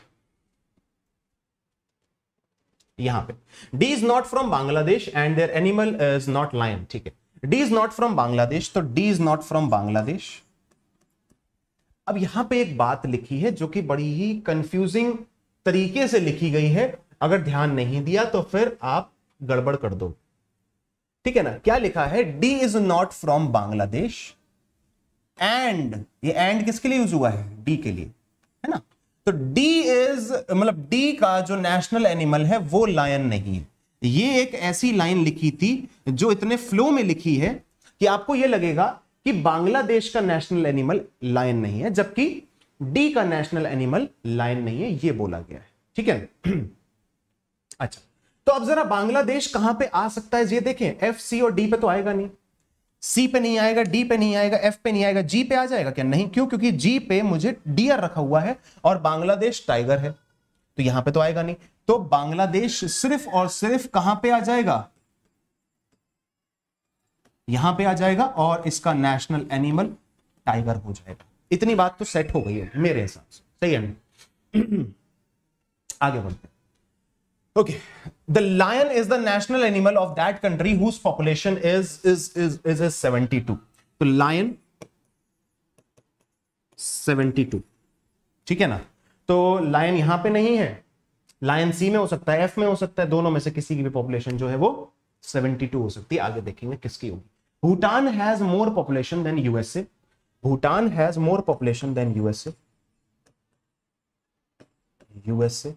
यहां पे D is not from Bangladesh and their animal is not lion ठीक है D is not from Bangladesh तो D is not from Bangladesh अब यहां पे एक बात लिखी है जो कि बड़ी ही कंफ्यूजिंग तरीके से लिखी गई है अगर ध्यान नहीं दिया तो फिर आप गड़बड़ कर दो ठीक है ना क्या लिखा है D is not from Bangladesh and ये एंड किसके लिए यूज हुआ है डी के लिए है ना तो डी इज मतलब डी का जो नेशनल एनिमल है वो लायन नहीं है ये एक ऐसी लाइन लिखी थी जो इतने फ्लो में लिखी है कि आपको यह लगेगा कि बांग्लादेश का नेशनल एनिमल लायन नहीं है जबकि डी का नेशनल एनिमल लायन नहीं है ये बोला गया है ठीक है [clears throat] अच्छा तो अब जरा बांग्लादेश कहां पे आ सकता है ये देखें एफ सी और डी पे तो आएगा नहीं सी पे नहीं आएगा डी पे नहीं आएगा एफ पे नहीं आएगा जी पे आ जाएगा क्या नहीं क्यों क्योंकि जी पे मुझे डीआर रखा हुआ है और बांग्लादेश टाइगर है तो यहां पे तो आएगा नहीं तो बांग्लादेश सिर्फ और सिर्फ कहां पे आ जाएगा यहां पे आ जाएगा और इसका नेशनल एनिमल टाइगर हो जाएगा इतनी बात तो सेट हो गई है मेरे हिसाब से सही है [clears throat] आगे बढ़ते Okay, the lion is the national animal of that country whose population is is is is, is 72. तो लायन 72 ठीक है ना तो लायन यहां पे नहीं है लायन सी में हो सकता है एफ में हो सकता है दोनों में से किसी की भी पॉपुलेशन जो है वो 72 हो सकती है आगे देखेंगे किसकी होगी Bhutan has more population than USA Bhutan has more population than USA USA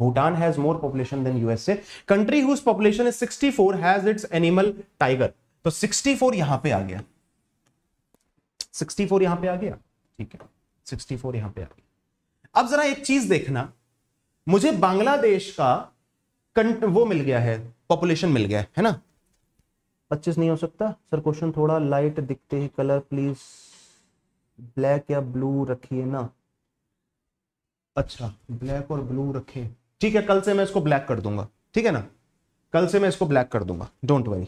Bhutan has more population than USA country whose population is 64 has its animal tiger तो 64 यहां पे आ गया 64 यहां पे आ गया ठीक है 64 यहां पे आ गया अब जरा एक चीज देखना मुझे बांग्लादेश का वो मिल गया है पॉपुलेशन मिल गया है ना 25 नहीं हो सकता सर क्वेश्चन थोड़ा लाइट दिखते ही कलर प्लीज ब्लैक या ब्लू रखिए ना अच्छा ब्लैक और ब्लू रखें ठीक है कल से मैं इसको ब्लैक कर दूंगा ठीक है ना कल से मैं इसको ब्लैक कर दूंगा डोंट वरी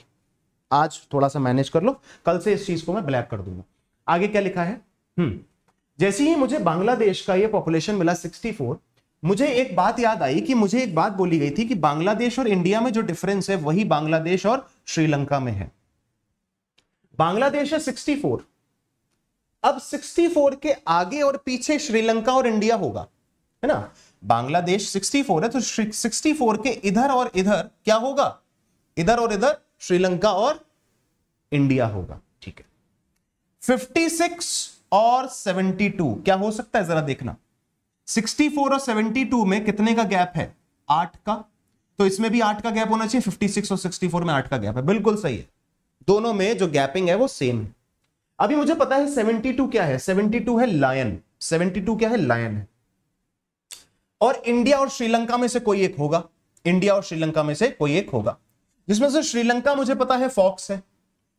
आज थोड़ा सा मैनेज कर लो कल से इस चीज को मैं ब्लैक कर दूंगा आगे क्या लिखा है हम्म जैसे ही मुझे बांग्लादेश का ये पॉपुलेशन मिला 64 मुझे एक बात याद आई कि मुझे एक बात बोली गई थी कि बांग्लादेश और इंडिया में जो डिफरेंस है वही बांग्लादेश और श्रीलंका में है बांग्लादेश है सिक्सटी अब 64 के आगे और पीछे श्रीलंका और इंडिया होगा है ना बांग्लादेश 64 है तो 64 के इधर और इधर क्या होगा इधर और इधर श्रीलंका और इंडिया होगा ठीक है 56 और 72 क्या हो सकता है जरा देखना 64 और 72 में कितने का गैप है आठ का तो इसमें भी आठ का गैप होना चाहिए 56 और 64 में आठ का गैप है बिल्कुल सही है दोनों में जो गैपिंग है वो सेम है अभी मुझे पता है 72 क्या है 72 है लायन 72 क्या है लायन है और इंडिया और श्रीलंका में से कोई एक होगा इंडिया और श्रीलंका में से कोई एक होगा जिसमें से श्रीलंका मुझे पता है फॉक्स है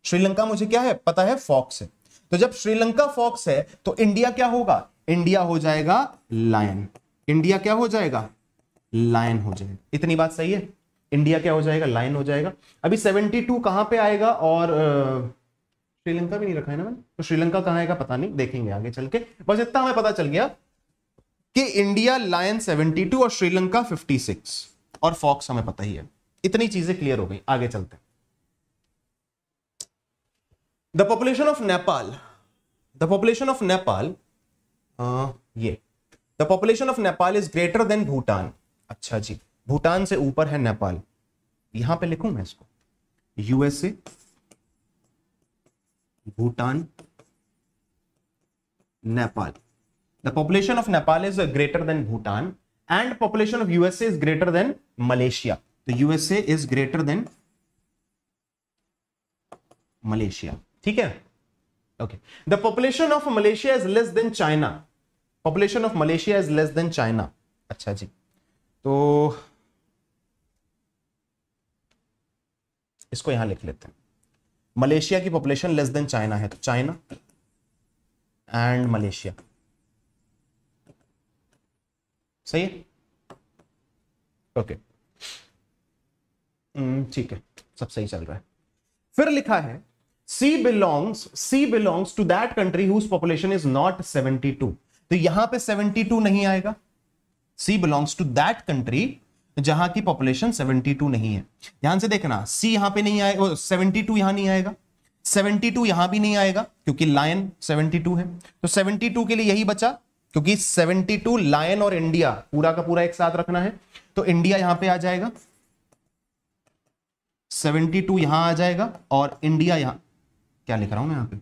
श्रीलंका मुझे क्या है पता है फॉक्स है तो जब श्रीलंका फॉक्स है तो इंडिया क्या होगा इंडिया हो जाएगा लायन इंडिया क्या हो जाएगा लायन हो जाएगा इतनी बात सही है इंडिया क्या हो जाएगा लायन हो जाएगा अभी 72 कहां पर आएगा और श्रीलंका भी नहीं रखा है ना मैंने तो श्रीलंका कहां आएगा पता नहीं देखेंगे आगे चल के बस इतना हमें पता चल गया कि इंडिया लायन 72 और श्रीलंका 56 और फॉक्स हमें पता ही है इतनी चीजें क्लियर हो गई आगे चलते the population of Nepal the population of Nepal ये the population of Nepal is greater than Bhutan अच्छा जी भूटान से ऊपर है नेपाल यहां पे लिखूं मैं इसको USA Bhutan Nepal The population of Nepal is greater than Bhutan and population of USA is greater than Malaysia. The USA is greater than Malaysia. theek hai Okay. The population of Malaysia is less than China. Population of Malaysia is less than China. acha ji to इसको यहां लिख लेते हैं Malaysia की population less than China है तो China and Malaysia सही है ओके hmm, ठीक है सब सही चल रहा है फिर लिखा है C belongs C belongs to that country whose population is not 72 तो यहां पे 72 नहीं आएगा C belongs to that country जहां की पॉपुलेशन 72 नहीं है ध्यान से देखना सी यहां पे नहीं आएगा टू यहां नहीं आएगा 72 यहां भी नहीं आएगा क्योंकि लायन 72 है तो 72 के लिए यही बचा क्योंकि 72 लायन और इंडिया पूरा का पूरा एक साथ रखना है तो इंडिया यहां पे आ जाएगा 72 यहां आ जाएगा और इंडिया यहां क्या लिख रहा हूं मैं यहां पे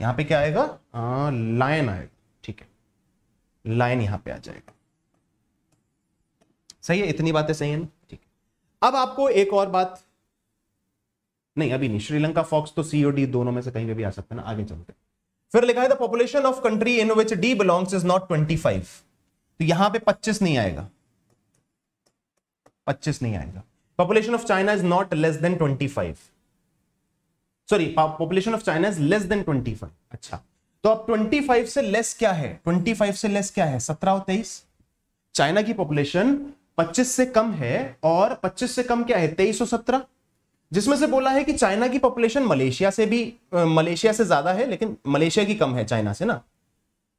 यहां पे क्या आएगा लायन आएगा ठीक है लायन यहां पे आ जाएगा सही है इतनी बातें सही है ना ठीक है अब आपको एक और बात नहीं अभी नहीं श्रीलंका फॉक्स तो सी और डी दोनों में से कहीं भी आ सकते हैं ना आगे चलते फिर लिखा है the population of country in which D belongs is not five तो यहां पे पच्चीस नहीं आएगा पच्चीस नहीं आएगा population of China is not less than twenty five sorry population of China is less than five अच्छा तो अब ट्वेंटी फाइव से लेस क्या है ट्वेंटी फाइव से लेस क्या है सत्रह और तेईस चाइना की पॉपुलेशन पच्चीस से कम है और पच्चीस से कम क्या है तेईस और सत्रह जिसमें से बोला है कि चाइना की पॉपुलेशन मलेशिया से भी मलेशिया से ज्यादा है लेकिन मलेशिया की कम है चाइना से ना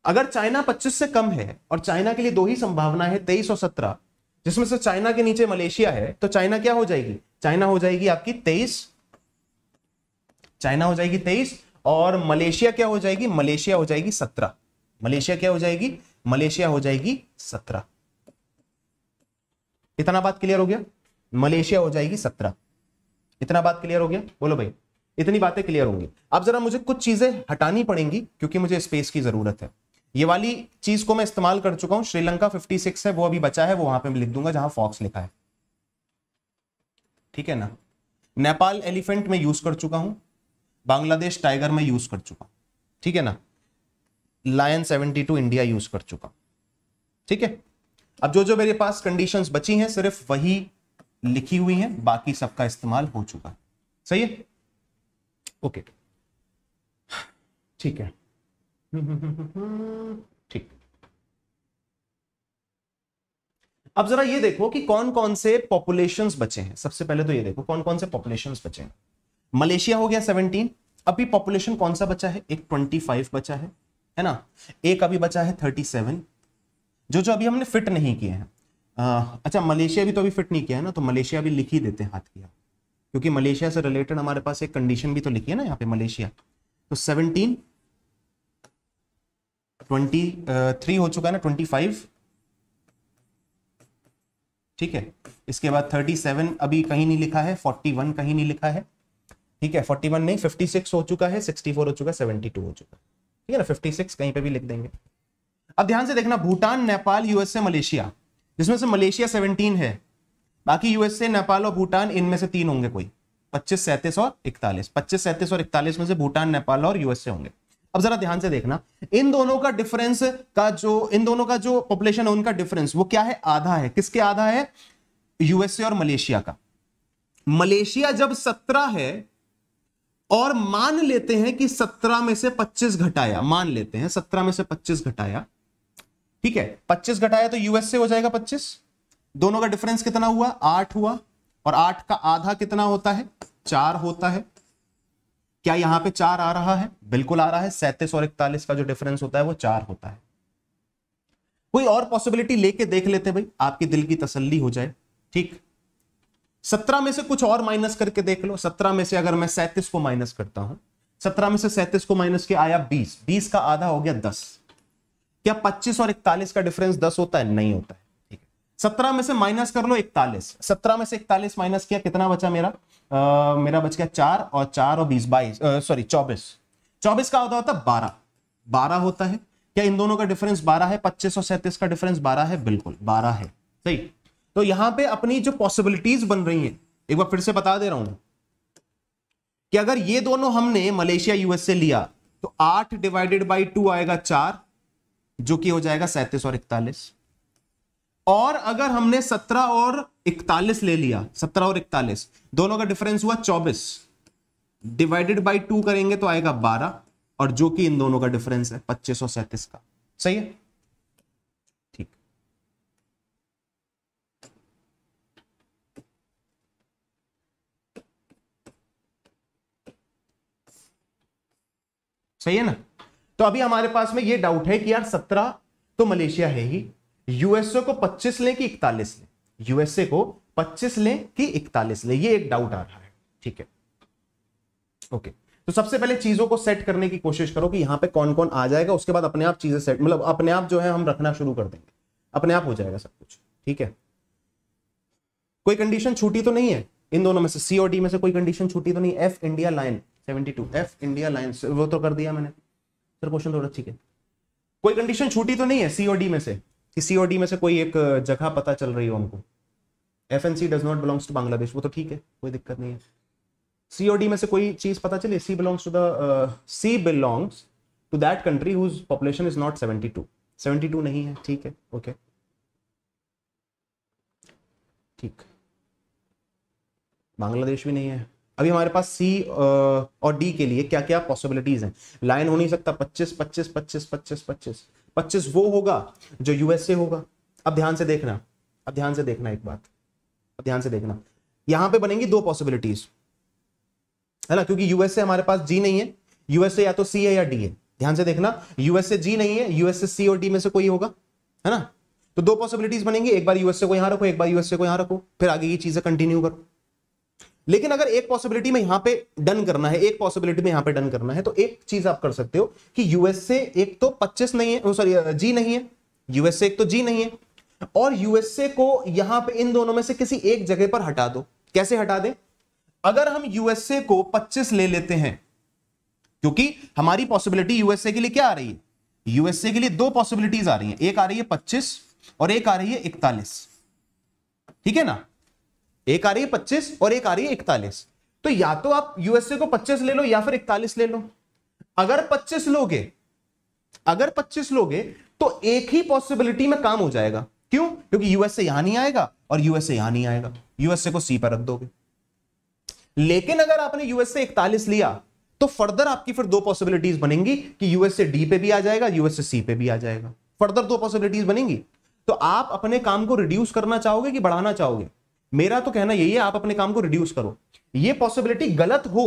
अगर चाइना 25 से कम है और चाइना के लिए दो ही संभावना है तेईस और सत्रह जिसमें से चाइना के नीचे मलेशिया है तो चाइना क्या हो जाएगी चाइना हो जाएगी आपकी तेईस चाइना हो जाएगी तेईस और मलेशिया क्या हो जाएगी मलेशिया हो जाएगी सत्रह मलेशिया क्या हो जाएगी मलेशिया हो जाएगी सत्रह इतना बात क्लियर हो गया मलेशिया हो जाएगी सत्रह इतना बात क्लियर हो गया बोलो भाई इतनी बातें क्लियर होंगी अब जरा मुझे कुछ चीजें हटानी पड़ेंगी क्योंकि मुझे स्पेस की जरूरत है ये वाली चीज को मैं इस्तेमाल कर चुका हूं श्रीलंका 56 है वो अभी बचा है वो वहां पे मैं लिख दूंगा जहां फॉक्स लिखा है ठीक है ना नेपाल एलिफेंट में यूज कर चुका हूं बांग्लादेश टाइगर में यूज कर चुका ठीक है ना लायन 72 इंडिया यूज कर चुका ठीक है अब जो जो मेरे पास कंडीशंस बची हैं सिर्फ वही लिखी हुई हैं बाकी सबका इस्तेमाल हो चुका है सही है ओके ठीक है ठीक अब जरा ये देखो कि कौन कौन से पॉपुलेशंस बचे हैं सबसे पहले तो ये देखो कौन कौन से पॉपुलेशंस बचे हैं मलेशिया हो गया 17 अभी पॉपुलेशन कौन सा बचा है एक 25 बचा है है ना एक अभी बचा है 37 जो जो अभी हमने फिट नहीं किए हैं आ, अच्छा मलेशिया भी तो अभी फिट नहीं किया है ना तो मलेशिया भी लिख ही देते हैं हाथ किया क्योंकि मलेशिया से रिलेटेड हमारे पास एक कंडीशन भी तो लिखी है ना यहाँ पे मलेशिया तो सेवनटीन ट्वेंटी थ्री हो चुका है ना ट्वेंटी फाइव ठीक है इसके बाद थर्टी सेवन अभी कहीं नहीं लिखा है फोर्टी वन कहीं नहीं लिखा है ठीक है फोर्टी वन नहीं फिफ्टी सिक्स हो चुका है सिक्सटी फोर हो चुका है सेवेंटी टू हो चुका है ठीक है ना फिफ्टी सिक्स कहीं पे भी लिख देंगे अब ध्यान से देखना भूटान नेपाल यूएसए मलेशिया जिसमें से मलेशिया 17 है बाकी यूएसए नेपाल और भूटान इनमें से तीन होंगे कोई पच्चीस सैंतीस और इकतालीस पच्चीस सैंतीस और इकतालीस में से भूटान नेपाल और यूएसए होंगे अब जरा ध्यान से देखना इन दोनों का डिफरेंस का जो इन दोनों का जो पॉपुलेशन है उनका डिफरेंस वो क्या है आधा है किसके आधा है यूएसए और मलेशिया का मलेशिया जब सत्रह है और मान लेते हैं कि सत्रह में से पच्चीस घटाया मान लेते हैं सत्रह में से पच्चीस घटाया ठीक है पच्चीस घटाया तो यूएस से हो जाएगा पच्चीस दोनों का डिफरेंस कितना हुआ आठ हुआ और आठ का आधा कितना होता है चार होता है क्या यहां पे चार आ रहा है बिल्कुल आ रहा है सैंतीस और इकतालीस का जो डिफरेंस होता है वो चार होता है कोई और पॉसिबिलिटी लेके देख लेते भाई आपके दिल की तसल्ली हो जाए ठीक सत्रह में से कुछ और माइनस करके देख लो सत्रह में से अगर मैं सैंतीस को माइनस करता हूं सत्रह में से सैंतीस को माइनस किया आया बीस बीस का आधा हो गया दस क्या 25 और 41 का डिफरेंस 10 होता है नहीं होता है ठीक है सत्रह में से माइनस कर लो इकतालीस सत्रह में से इकतालीस माइनस किया कितना बचा मेरा आ, मेरा बच गया चार और चार और बीस बाईस सॉरी चौबीस चौबीस का होता होता बारह बारह होता है क्या इन दोनों का डिफरेंस बारह है पच्चीस और सैंतीस का डिफरेंस बारह है बिल्कुल बारह है सही तो यहां पे अपनी जो पॉसिबिलिटीज बन रही हैं एक बार फिर से बता दे रहा हूं कि अगर ये दोनों हमने मलेशिया यूएस से लिया तो आठ डिवाइडेड बाई टू आएगा चार जो कि हो जाएगा सैंतीस और इकतालीस और अगर हमने सत्रह और इकतालीस ले लिया सत्रह और इकतालीस दोनों का डिफरेंस हुआ चौबीस डिवाइडेड बाई टू करेंगे तो आएगा बारह और जो कि इन दोनों का डिफरेंस है पच्चीस और सैंतीस का सही है ठीक सही है ना तो अभी हमारे पास में ये डाउट है कि यार सत्रह तो मलेशिया है ही यूएसए को पच्चीस लें कि इकतालीस लें यूएसए को पच्चीस लें कि इकतालीस लें ये एक डाउट आ रहा है ठीक है ओके तो सबसे पहले चीजों को सेट करने की कोशिश करो कि यहां पे कौन कौन आ जाएगा उसके बाद अपने आप चीजें सेट मतलब अपने आप जो है हम रखना शुरू कर देंगे अपने आप हो जाएगा सब कुछ ठीक है कोई कंडीशन छूटी तो नहीं है इन दोनों में से सी और डी में से कोई कंडीशन छूटी तो नहीं F India line two F India line वो तो कर दिया मैंने सर क्वेश्चन थोड़ा ठीक है कोई कंडीशन छूटी तो नहीं है सी और डी में से कि सी और डी में से कोई एक जगह पता चल रही हो हमको F and C does not belongs to Bangladesh वो तो ठीक है कोई दिक्कत नहीं है सी और डी में से कोई चीज पता चले C belongs to the C belongs to that country whose population is not seventy two seventy two नहीं है ठीक है ओके ठीक बांग्लादेश भी नहीं है अभी हमारे पास सी और डी के लिए क्या क्या पॉसिबिलिटीज हैं लाइन हो नहीं सकता 25 25 25 25 25 25 वो होगा जो यूएसए होगा अब ध्यान से देखना अब ध्यान से देखना एक बात अब ध्यान से देखना यहां पे बनेंगी दो पॉसिबिलिटीज है ना क्योंकि यूएसए हमारे पास जी नहीं है यूएसए या तो सी है या डी है ध्यान से देखना यूएसए जी नहीं है यूएसए सी और डी में से कोई होगा है ना तो दो पॉसिबिलिटीज बनेंगी एक बार यूएसए को यहां रखो एक बार यूएसए को यहां रखो फिर आगे ये चीजें कंटिन्यू करो लेकिन अगर एक पॉसिबिलिटी में यहां पे डन करना है एक पॉसिबिलिटी में यहां पे डन करना है तो एक चीज आप कर सकते हो कि यूएसए एक तो 25 नहीं है सॉरी जी नहीं है यूएसए एक तो जी नहीं है और यूएसए को यहां पे इन दोनों में से किसी एक जगह पर हटा दो कैसे हटा दे अगर हम यूएसए को 25 ले लेते हैं क्योंकि हमारी पॉसिबिलिटी यूएसए के लिए क्या आ रही है यूएसए के लिए दो पॉसिबिलिटीज आ रही है एक आ रही है पच्चीस और एक आ रही है इकतालीस ठीक है ना एक आ रही है पच्चीस और एक आ रही है इकतालीस तो या तो आप यूएसए को पच्चीस ले लो या फिर इकतालीस ले लो अगर पच्चीस लोगे अगर पच्चीस लोगे तो एक ही पॉसिबिलिटी में काम हो जाएगा क्यों क्योंकि यूएसए यहां नहीं आएगा और यूएसए यहां नहीं आएगा यूएसए को सी पर रख दोगे लेकिन अगर आपने यूएसए इकतालीस लिया तो फर्दर आपकी फिर दो पॉसिबिलिटीज बनेंगी कि यूएसए डी पे भी आ जाएगा यूएसए सी पे भी आ जाएगा फर्दर दो पॉसिबिलिटीज बनेंगी तो आप अपने काम को रिड्यूस करना चाहोगे कि बढ़ाना चाहोगे मेरा तो कहना यही है आप अपने काम को रिड्यूस करो ये पॉसिबिलिटी गलत हो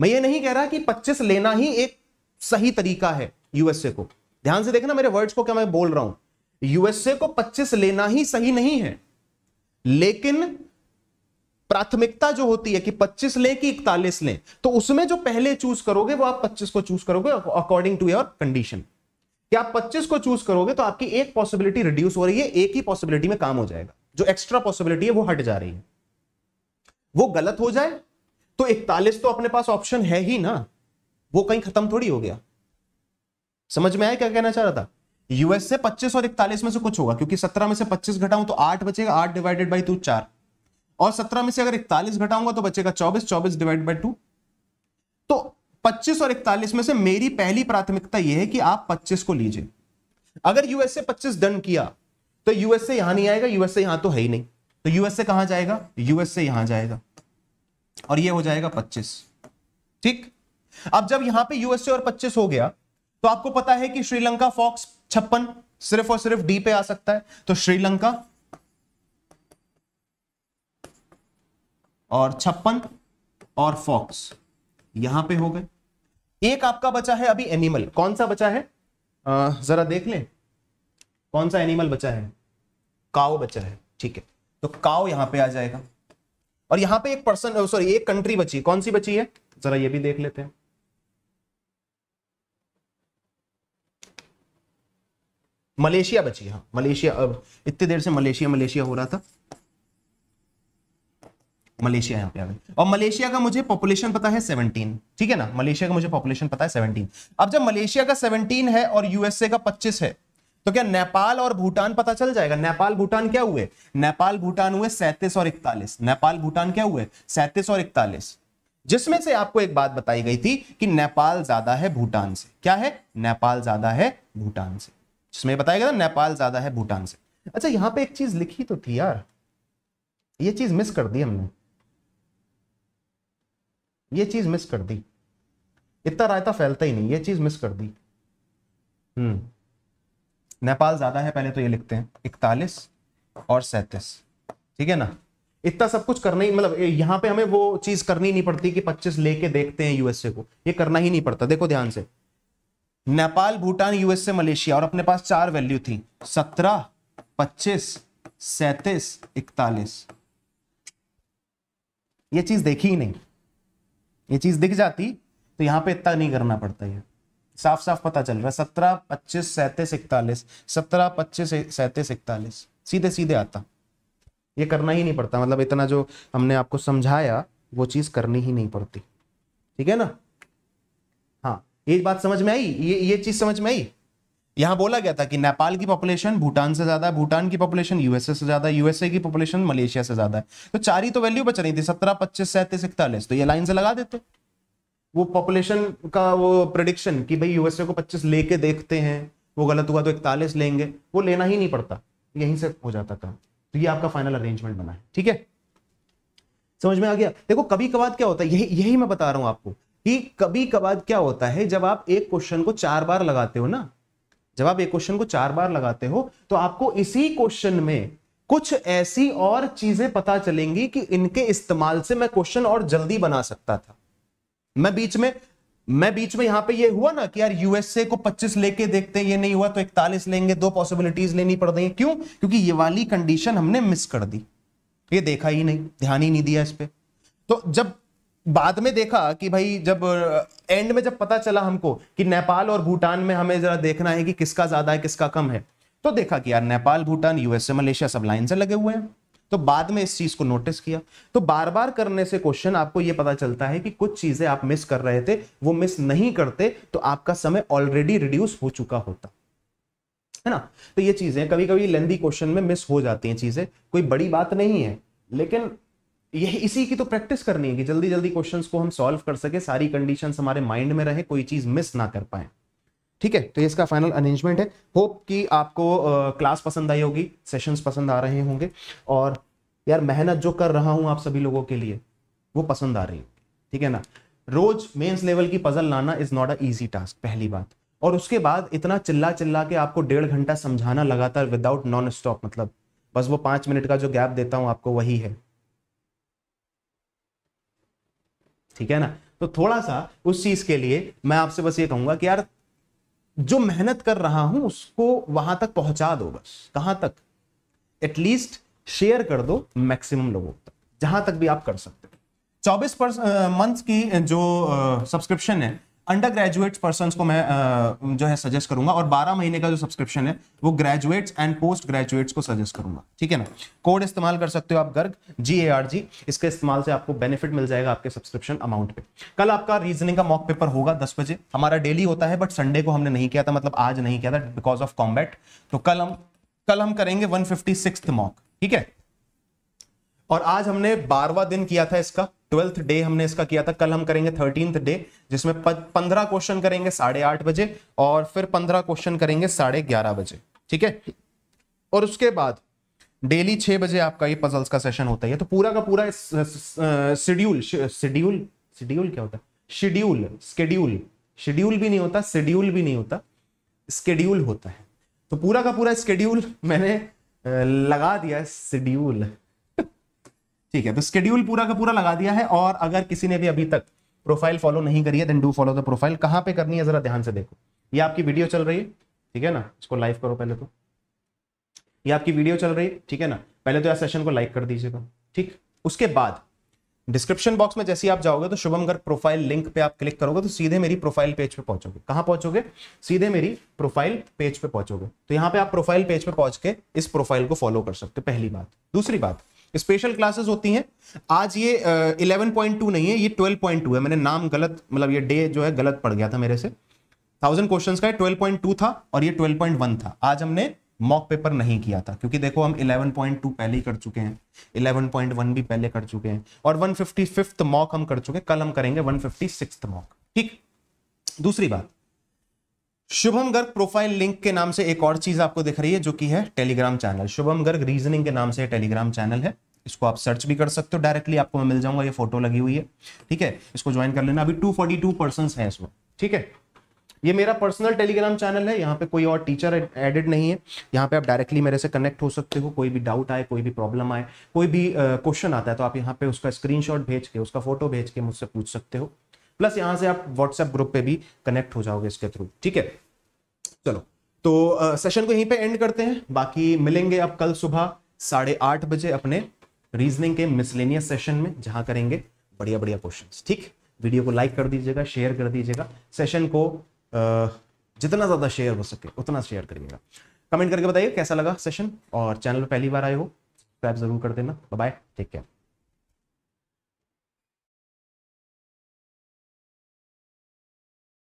मैं ये नहीं कह रहा कि 25 लेना ही एक सही तरीका है यूएसए को ध्यान से देखना मेरे वर्ड्स को क्या मैं बोल रहा हूं यूएसए को 25 लेना ही सही नहीं है लेकिन प्राथमिकता जो होती है कि 25 लें कि 41 लें तो उसमें जो पहले चूज करोगे वो आप 25 को चूज करोगे अकॉर्डिंग टू योर कंडीशन क्या आप 25 को चूज करोगे तो आपकी एक पॉसिबिलिटी रिड्यूस हो रही है एक ही पॉसिबिलिटी में काम हो जाएगा जो एक्स्ट्रा पॉसिबिलिटी है वो हट जा रही है वो गलत हो जाए तो इकतालीस तो अपने पास ऑप्शन है ही ना वो कहीं खत्म थोड़ी हो गया समझ में आया क्या कहना चाह रहा था यूएस से 25 और 41 में से कुछ होगा क्योंकि 17 में से 25 घटाऊं तो 8 बचेगा 8 डिवाइडेड बाई टू चार और 17 में से अगर 41 घटाऊंगा तो बचेगा 24 24 डिवाइड बाई टू तो 25 और 41 में से मेरी पहली प्राथमिकता यह है कि आप 25 को लीजिए अगर यूएस से 25 डन किया तो यूएसए यहां नहीं आएगा यूएसए यहां तो है ही नहीं तो यूएसए कहां जाएगा यूएसए यहां जाएगा और ये हो जाएगा पच्चीस ठीक अब जब यहां पे यूएसए और पच्चीस हो गया तो आपको पता है कि श्रीलंका फॉक्स छप्पन सिर्फ और सिर्फ डी पे आ सकता है तो श्रीलंका और छप्पन और फॉक्स यहां पे हो गए एक आपका बचा है अभी एनिमल कौन सा बचा है आ, जरा देख लें कौन सा एनिमल बचा है काओ बचा है ठीक है तो काओ यहां पे आ जाएगा और यहां पे एक पर्सन सॉरी oh, एक कंट्री बची कौन सी बची है जरा ये भी देख लेते हैं मलेशिया बची हाँ मलेशिया अब इतनी देर से मलेशिया मलेशिया हो रहा था मलेशिया यहाँ पे आ गई और मलेशिया का मुझे पॉपुलेशन पता है 17 ठीक है ना मलेशिया का मुझे पॉपुलेशन पता है 17 अब जब मलेशिया का 17 है और यूएसए का 25 है तो क्या नेपाल और भूटान पता चल जाएगा नेपाल भूटान क्या हुए नेपाल भूटान हुए सैंतीस और इकतालीस नेपाल भूटान क्या हुए सैंतीस और इकतालीस जिसमें से आपको एक बात बताई गई थी कि नेपाल ज्यादा है भूटान से क्या है नेपाल ज्यादा है भूटान से जिसमें बताया गया था नेपाल ज्यादा है भूटान से अच्छा यहां पे एक चीज लिखी तो थी यार ये चीज मिस कर दी हमने ये चीज मिस कर दी इतना रायता फैलता ही नहीं ये चीज मिस कर दी हम्म नेपाल ज़्यादा है पहले तो ये लिखते हैं इकतालीस और सैंतीस ठीक है ना इतना सब कुछ करना ही मतलब यहाँ पे हमें वो चीज़ करनी नहीं पड़ती कि 25 लेके देखते हैं यूएसए को ये करना ही नहीं पड़ता देखो ध्यान से नेपाल भूटान यूएसए मलेशिया और अपने पास चार वैल्यू थी सत्रह पच्चीस सैतीस इकतालीस ये चीज देखी ही नहीं ये चीज दिख जाती तो यहां पे इतना नहीं करना पड़ता यह साफ साफ पता चल रहा है सत्रह पच्चीस सैंतीस इकतालीस सत्रह पच्चीस सैंतीस इकतालीस सीधे सीधे आता ये करना ही नहीं पड़ता मतलब इतना जो हमने आपको समझाया वो चीज़ करनी ही नहीं पड़ती ठीक है ना हाँ ये बात समझ में आई ये ये चीज़ समझ में आई यहां बोला गया था कि नेपाल की पॉपुलेशन भूटान से ज्यादा है भूटान की पॉपुलेशन यूएसए से ज्यादा है यूएसए की पॉपुलेशन मलेशिया से ज्यादा है तो चार ही तो वैल्यू बच रही थी सत्रह पच्चीस सैंतीस इकतालीस तो ये लाइन से लगा देते वो पॉपुलेशन का वो प्रडिक्शन कि भाई यूएसए को 25 लेके देखते हैं वो गलत हुआ तो इकतालीस लेंगे वो लेना ही नहीं पड़ता यहीं से हो जाता काम तो ये आपका फाइनल अरेंजमेंट बना है ठीक है समझ में आ गया देखो कभी कबाद क्या होता है यही यही मैं बता रहा हूं आपको कि कभी कबाद क्या होता है जब आप एक क्वेश्चन को चार बार लगाते हो ना जब आप एक क्वेश्चन को चार बार लगाते हो तो आपको इसी क्वेश्चन में कुछ ऐसी और चीजें पता चलेंगी कि इनके इस्तेमाल से मैं क्वेश्चन और जल्दी बना सकता था मैं बीच में मैं बीच में यहां पे ये हुआ ना कि यार यूएसए को 25 लेके देखते हैं ये नहीं हुआ तो 41 लेंगे दो पॉसिबिलिटीज लेनी पड़ रही क्यों क्योंकि ये वाली कंडीशन हमने मिस कर दी ये देखा ही नहीं ध्यान ही नहीं दिया इस पर तो जब बाद में देखा कि भाई जब एंड uh, में जब पता चला हमको कि नेपाल और भूटान में हमें जरा देखना है कि किसका ज्यादा है किसका कम है तो देखा कि यार नेपाल भूटान यूएसए मलेशिया सब लाइन से लगे हुए हैं तो बाद में इस चीज को नोटिस किया तो बार बार करने से क्वेश्चन आपको यह पता चलता है कि कुछ चीजें आप मिस कर रहे थे वो मिस नहीं करते तो आपका समय ऑलरेडी रिड्यूस हो चुका होता है ना तो ये चीजें कभी कभी लेंदी क्वेश्चन में मिस हो जाती हैं चीजें कोई बड़ी बात नहीं है लेकिन यही इसी की तो प्रैक्टिस करनी है कि जल्दी जल्दी क्वेश्चंस को हम सॉल्व कर सके सारी कंडीशंस हमारे माइंड में रहे कोई चीज मिस ना कर पाए ठीक है तो ये इसका फाइनल अरेंजमेंट है होप कि आपको क्लास uh, पसंद आई होगी सेशंस पसंद आ रहे होंगे और यार मेहनत जो कर रहा हूं आप सभी लोगों के लिए वो पसंद आ रही है ठीक है ना रोज मेंस लेवल की पजल लाना is not a easy task पहली बात और उसके बाद इतना चिल्ला चिल्ला के आपको डेढ़ घंटा समझाना लगातार विदाउट नॉन स्टॉप मतलब बस वो पांच मिनट का जो गैप देता हूं आपको वही है ठीक है ना तो थोड़ा सा उस चीज के लिए मैं आपसे बस ये कहूंगा कि यार जो मेहनत कर रहा हूं उसको वहां तक पहुंचा दो बस कहां तक एटलीस्ट शेयर कर दो मैक्सिमम लोगों तक जहां तक भी आप कर सकते हो चौबीस मंथ की जो सब्सक्रिप्शन है अंडर ग्रेजुएट्स पर्सन को मैं जो है सजेस्ट करूंगा और 12 महीने का जो सब्सक्रिप्शन है वो ग्रेजुएट्स एंड पोस्ट ग्रेजुएट्स को सजेस्ट करूंगा ठीक है ना कोड इस्तेमाल कर सकते हो आप गर्ग जी ए आर जी इसके इस्तेमाल से आपको बेनिफिट मिल जाएगा आपके सब्सक्रिप्शन अमाउंट पे कल आपका रीजनिंग का मॉक पेपर होगा दस बजे हमारा डेली होता है बट संडे को हमने नहीं किया था मतलब आज नहीं किया था बिकॉज ऑफ कॉम्बैट तो कल हम कल हम करेंगे वन फिफ्टी मॉक ठीक है और आज हमने बारवा दिन किया था इसका ट्वेल्थ डे हमने इसका किया था कल हम करेंगे थर्टींथ डे जिसमें पंद्रह क्वेश्चन करेंगे साढ़े आठ बजे और फिर पंद्रह क्वेश्चन करेंगे साढ़े ग्यारह बजे ठीक है और उसके बाद डेली छह बजे आपका ये पजल्स का तो सेशन होता है तो पूरा का पूरा शेड्यूल शेड्यूल शेड्यूल क्या होता है शेड्यूल स्केड्यूल शेड्यूल भी नहीं होता शेड्यूल भी नहीं होता स्केड्यूल होता है तो पूरा का पूरा स्केड्यूल मैंने लगा दिया शेड्यूल ठीक है तो स्केड्यूल पूरा का पूरा लगा दिया है और अगर किसी ने भी अभी तक प्रोफाइल फॉलो नहीं करी है then do follow the profile कहाँ पे करनी है जरा ध्यान से देखो ये आपकी वीडियो चल रही है ठीक है ना इसको लाइव करो पहले तो ये आपकी वीडियो चल रही है ठीक है ना पहले तो यार सेशन को लाइक कर दीजिएगा ठीक उसके बाद डिस्क्रिप्शन बॉक्स में जैसे आप जाओगे तो शुभम गर्ग प्रोफाइल लिंक पे आप क्लिक करोगे तो सीधे मेरी प्रोफाइल पेज पे पहुंचोगे कहां पहुंचोगे सीधे मेरी प्रोफाइल पेज पे पहुंचोगे तो यहां पे आप प्रोफाइल पेज पे पहुंच के इस प्रोफाइल को फॉलो कर सकते हो पहली बात दूसरी बात स्पेशल क्लासेस होती हैं आज ये इलेवन पॉइंट टू नहीं है ये ट्वेल्व पॉइंट टू है मैंने नाम गलत मतलब ये डे जो है गलत पड़ गया था मेरे से थाउजेंड क्वेश्चन का ट्वेल्व पॉइंट टू था और ये ट्वेल्व पॉइंट वन था आज हमने मॉक पेपर नहीं किया था क्योंकि देखो हम टू पहले ही कर चुके हैं इलेवन पॉइंट वन भी पहले कर चुके हैं और वन फिफ्टी फिफ्थ मॉक हम कर चुके हैं कल हम करेंगे सिक्स मॉक ठीक दूसरी बात शुभम गर्ग प्रोफाइल लिंक के नाम से एक और चीज आपको दिख रही है जो कि है Telegram channel Shubham Garg reasoning के नाम से टेलीग्राम चैनल है इसको आप सर्च भी कर सकते हो डायरेक्टली आपको मैं मिल जाऊंगा ये फोटो लगी हुई है ठीक है इसको ज्वाइन कर लेना अभी टू फोर्टी टू पर्सन है इसमें ठीक है ये मेरा पर्सनल टेलीग्राम चैनल है यहाँ पे कोई और टीचर एडिड नहीं है यहाँ पे आप डायरेक्टली मेरे से कनेक्ट हो सकते हो कोई भी डाउट आए कोई भी प्रॉब्लम आए कोई भी क्वेश्चन uh, आता है तो आप यहाँ पे उसका स्क्रीनशॉट भेज के उसका फोटो भेज के मुझसे पूछ सकते हो प्लस यहाँ से आप व्हाट्सएप ग्रुप पे भी कनेक्ट हो जाओगे इसके थ्रू ठीक है चलो तो सेशन को यहीं पे एंड करते हैं बाकी मिलेंगे आप कल सुबह साढ़े आठ बजे अपने रीजनिंग के मिसलेनियस सेशन में जहां करेंगे बढ़िया बढ़िया क्वेश्चन ठीक वीडियो को लाइक कर दीजिएगा शेयर कर दीजिएगा सेशन को जितना ज़्यादा शेयर हो सके उतना शेयर करिएगा कमेंट करके बताइए कैसा लगा सेशन और चैनल पर पहली बार आए हो सब्सक्राइब तो जरूर कर देना बाय टेक केयर